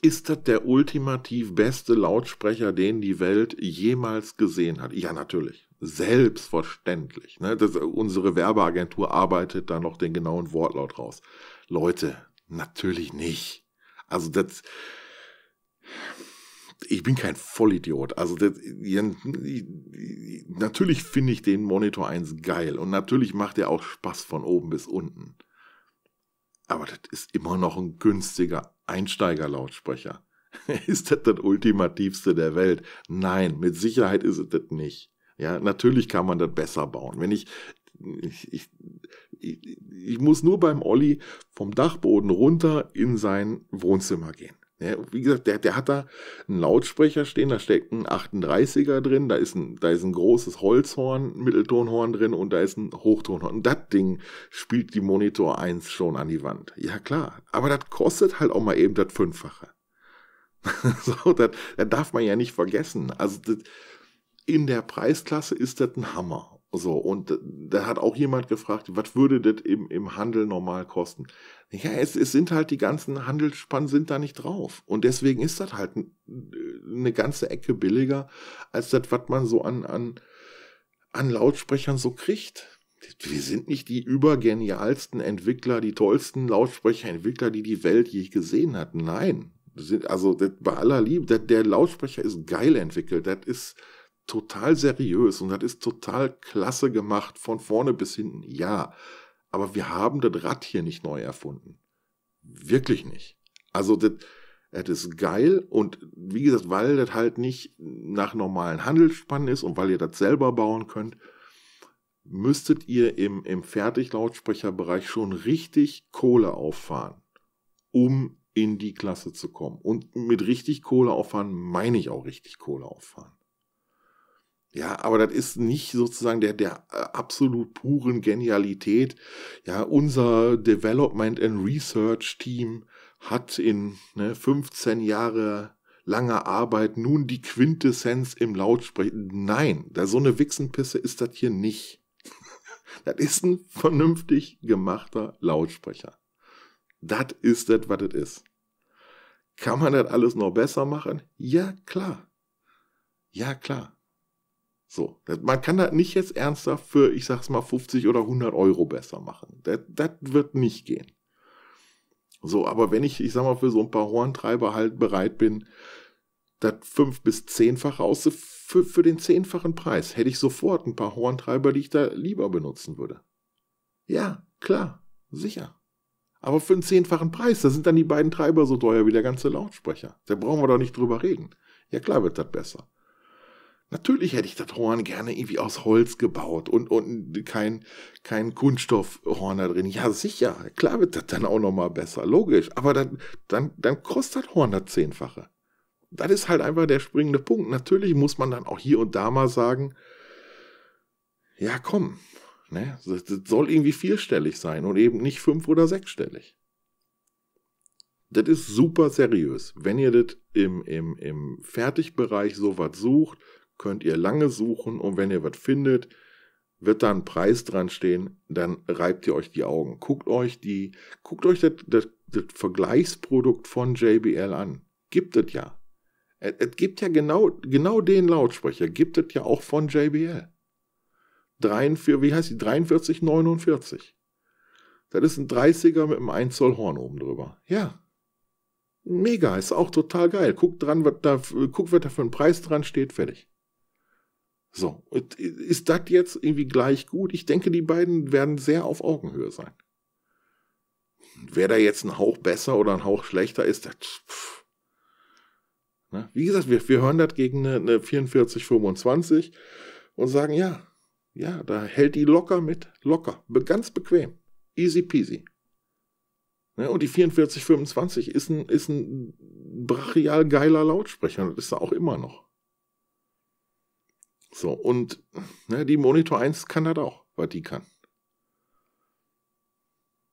ist das der ultimativ beste Lautsprecher, den die Welt jemals gesehen hat? Ja, natürlich. Selbstverständlich. Ne? Das, unsere Werbeagentur arbeitet da noch den genauen Wortlaut raus. Leute, natürlich nicht. Also das. Ich bin kein Vollidiot. Also das, natürlich finde ich den Monitor 1 geil und natürlich macht er auch Spaß von oben bis unten. Aber das ist immer noch ein günstiger Einsteigerlautsprecher. ist das das Ultimativste der Welt? Nein, mit Sicherheit ist es das nicht. Ja, natürlich kann man das besser bauen. Wenn ich, ich, ich, ich, ich muss nur beim Olli vom Dachboden runter in sein Wohnzimmer gehen. Ja, wie gesagt, der, der hat da einen Lautsprecher stehen, da steckt ein 38er drin, da ist ein, da ist ein großes Holzhorn, Mitteltonhorn drin und da ist ein Hochtonhorn. Und das Ding spielt die Monitor 1 schon an die Wand. Ja klar, aber das kostet halt auch mal eben das Fünffache. so, das, das darf man ja nicht vergessen. Also das, in der Preisklasse ist das ein Hammer. So, und da hat auch jemand gefragt, was würde das im, im Handel normal kosten? Ja, es, es sind halt die ganzen Handelsspannen sind da nicht drauf. Und deswegen ist das halt äh, eine ganze Ecke billiger als das, was man so an, an, an Lautsprechern so kriegt. Wir sind nicht die übergenialsten Entwickler, die tollsten Lautsprecherentwickler, die die Welt je gesehen hat. Nein. Sind, also, das, bei aller Liebe, das, der Lautsprecher ist geil entwickelt. Das ist, total seriös und das ist total klasse gemacht, von vorne bis hinten, ja. Aber wir haben das Rad hier nicht neu erfunden. Wirklich nicht. Also das, das ist geil und wie gesagt, weil das halt nicht nach normalen Handelsspannen ist und weil ihr das selber bauen könnt, müsstet ihr im, im Fertiglautsprecherbereich schon richtig Kohle auffahren, um in die Klasse zu kommen. Und mit richtig Kohle auffahren meine ich auch richtig Kohle auffahren. Ja, aber das ist nicht sozusagen der, der äh, absolut puren Genialität. Ja, unser Development and Research Team hat in ne, 15 Jahre langer Arbeit nun die Quintessenz im Lautsprecher. Nein, da so eine Wichsenpisse ist das hier nicht. das ist ein vernünftig gemachter Lautsprecher. Das ist das, was das ist. Kann man das alles noch besser machen? Ja, klar. Ja, klar. So, man kann das nicht jetzt ernsthaft für, ich sag's mal, 50 oder 100 Euro besser machen. Das, wird nicht gehen. So, aber wenn ich, ich sag mal, für so ein paar Horntreiber halt bereit bin, das fünf- bis zehnfache aus für, für den zehnfachen Preis, hätte ich sofort ein paar Horntreiber, die ich da lieber benutzen würde. Ja, klar, sicher. Aber für einen zehnfachen Preis, da sind dann die beiden Treiber so teuer wie der ganze Lautsprecher. Da brauchen wir doch nicht drüber reden. Ja, klar wird das besser. Natürlich hätte ich das Horn gerne irgendwie aus Holz gebaut und, und kein, kein Kunststoffhorn da drin. Ja, sicher. Klar wird das dann auch nochmal besser. Logisch. Aber dann, dann, dann kostet das Horn das Zehnfache. Das ist halt einfach der springende Punkt. Natürlich muss man dann auch hier und da mal sagen, ja, komm, ne, das, das soll irgendwie vierstellig sein und eben nicht fünf- oder sechsstellig. Das ist super seriös. Wenn ihr das im, im, im Fertigbereich sowas sucht, könnt ihr lange suchen und wenn ihr was findet, wird da ein Preis dran stehen, dann reibt ihr euch die Augen. Guckt euch die, guckt euch das, das, das Vergleichsprodukt von JBL an. Gibt es ja. Es gibt ja genau, genau den Lautsprecher, gibt es ja auch von JBL. 43, wie heißt die? 4349. Das ist ein 30er mit einem 1 Zoll Horn oben drüber. Ja. Mega, ist auch total geil. Guckt dran, was da, guckt, was da für ein Preis dran steht, fertig. So, ist das jetzt irgendwie gleich gut? Ich denke, die beiden werden sehr auf Augenhöhe sein. Wer da jetzt ein Hauch besser oder ein Hauch schlechter ist, das. Ne? Wie gesagt, wir, wir hören das gegen eine, eine 44, 25 und sagen, ja, ja, da hält die locker mit, locker, ganz bequem, easy peasy. Ne? Und die 44, 25 ist ein, ist ein brachial geiler Lautsprecher und ist da auch immer noch. So, und ne, die Monitor 1 kann das auch, was die kann.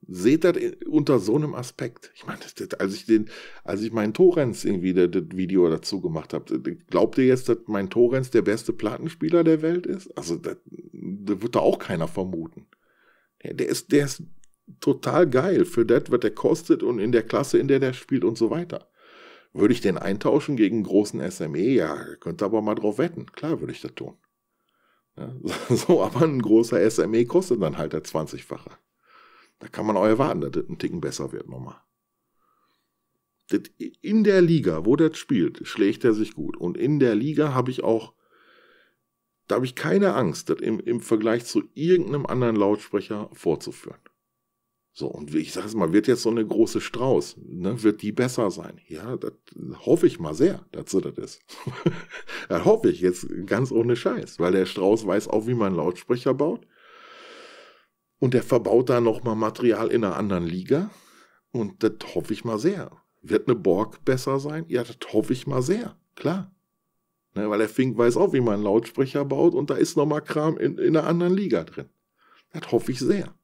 Seht das unter so einem Aspekt. Ich meine, als ich den, als ich meinen Torrens irgendwie das, das Video dazu gemacht habe, glaubt ihr jetzt, dass mein Torrens der beste Plattenspieler der Welt ist? Also, das, das wird da auch keiner vermuten. Der, der ist, der ist total geil für das, was der kostet und in der Klasse, in der der spielt und so weiter. Würde ich den eintauschen gegen einen großen SME? Ja, könnte aber mal drauf wetten. Klar würde ich das tun. Ja, so, aber ein großer SME kostet dann halt der 20-fache. Da kann man auch erwarten, dass das ein Ticken besser wird nochmal. Das, in der Liga, wo das spielt, schlägt er sich gut. Und in der Liga habe ich auch, da habe ich keine Angst, das im, im Vergleich zu irgendeinem anderen Lautsprecher vorzuführen. So, und ich sage es mal, wird jetzt so eine große Strauß, ne, wird die besser sein? Ja, das hoffe ich mal sehr, dass sie das ist. das hoffe ich jetzt ganz ohne Scheiß, weil der Strauß weiß auch, wie man Lautsprecher baut. Und der verbaut da nochmal Material in einer anderen Liga. Und das hoffe ich mal sehr. Wird eine Borg besser sein? Ja, das hoffe ich mal sehr, klar. Ne, weil der Fink weiß auch, wie man Lautsprecher baut und da ist nochmal Kram in, in einer anderen Liga drin. Das hoffe ich sehr.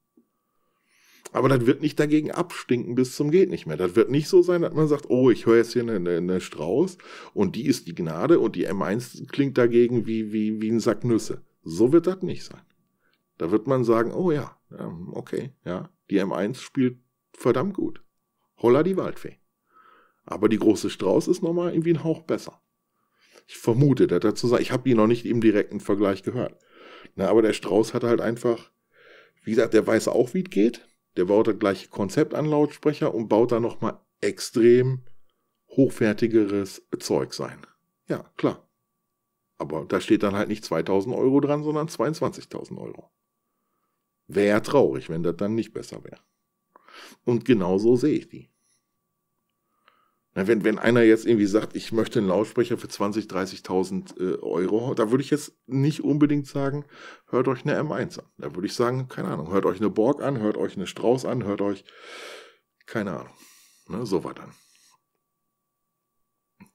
Aber das wird nicht dagegen abstinken bis zum geht nicht mehr. Das wird nicht so sein, dass man sagt, oh, ich höre jetzt hier eine, eine, Strauß und die ist die Gnade und die M1 klingt dagegen wie, wie, wie ein Sack Nüsse. So wird das nicht sein. Da wird man sagen, oh ja, okay, ja, die M1 spielt verdammt gut. Holla die Waldfee. Aber die große Strauß ist nochmal irgendwie ein Hauch besser. Ich vermute, dass dazu sagen, ich habe die noch nicht im direkten Vergleich gehört. Na, aber der Strauß hat halt einfach, wie gesagt, der weiß auch, wie es geht der baut das gleiche Konzept an Lautsprecher und baut da nochmal extrem hochwertigeres Zeug sein. Ja, klar. Aber da steht dann halt nicht 2000 Euro dran, sondern 22.000 Euro. Wäre ja traurig, wenn das dann nicht besser wäre. Und genau so sehe ich die wenn, wenn einer jetzt irgendwie sagt, ich möchte einen Lautsprecher für 20.000, 30 30.000 äh, Euro, da würde ich jetzt nicht unbedingt sagen, hört euch eine M1 an. Da würde ich sagen, keine Ahnung, hört euch eine Borg an, hört euch eine Strauß an, hört euch, keine Ahnung. Ne, so war dann.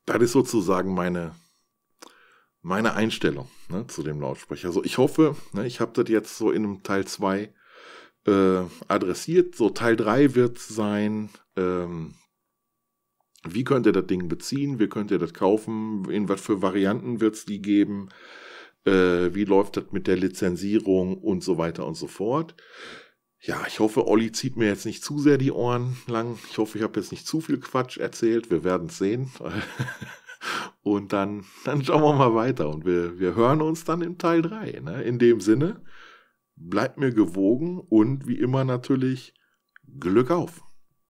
Das ist sozusagen meine, meine Einstellung ne, zu dem Lautsprecher. Also ich hoffe, ne, ich habe das jetzt so in einem Teil 2 äh, adressiert. So Teil 3 wird sein, ähm, wie könnt ihr das Ding beziehen, wie könnt ihr das kaufen, in was für Varianten wird es die geben, äh, wie läuft das mit der Lizenzierung und so weiter und so fort. Ja, ich hoffe, Olli zieht mir jetzt nicht zu sehr die Ohren lang. Ich hoffe, ich habe jetzt nicht zu viel Quatsch erzählt. Wir werden es sehen. und dann, dann schauen wir mal weiter. Und wir, wir hören uns dann im Teil 3. Ne? In dem Sinne, bleibt mir gewogen und wie immer natürlich Glück auf.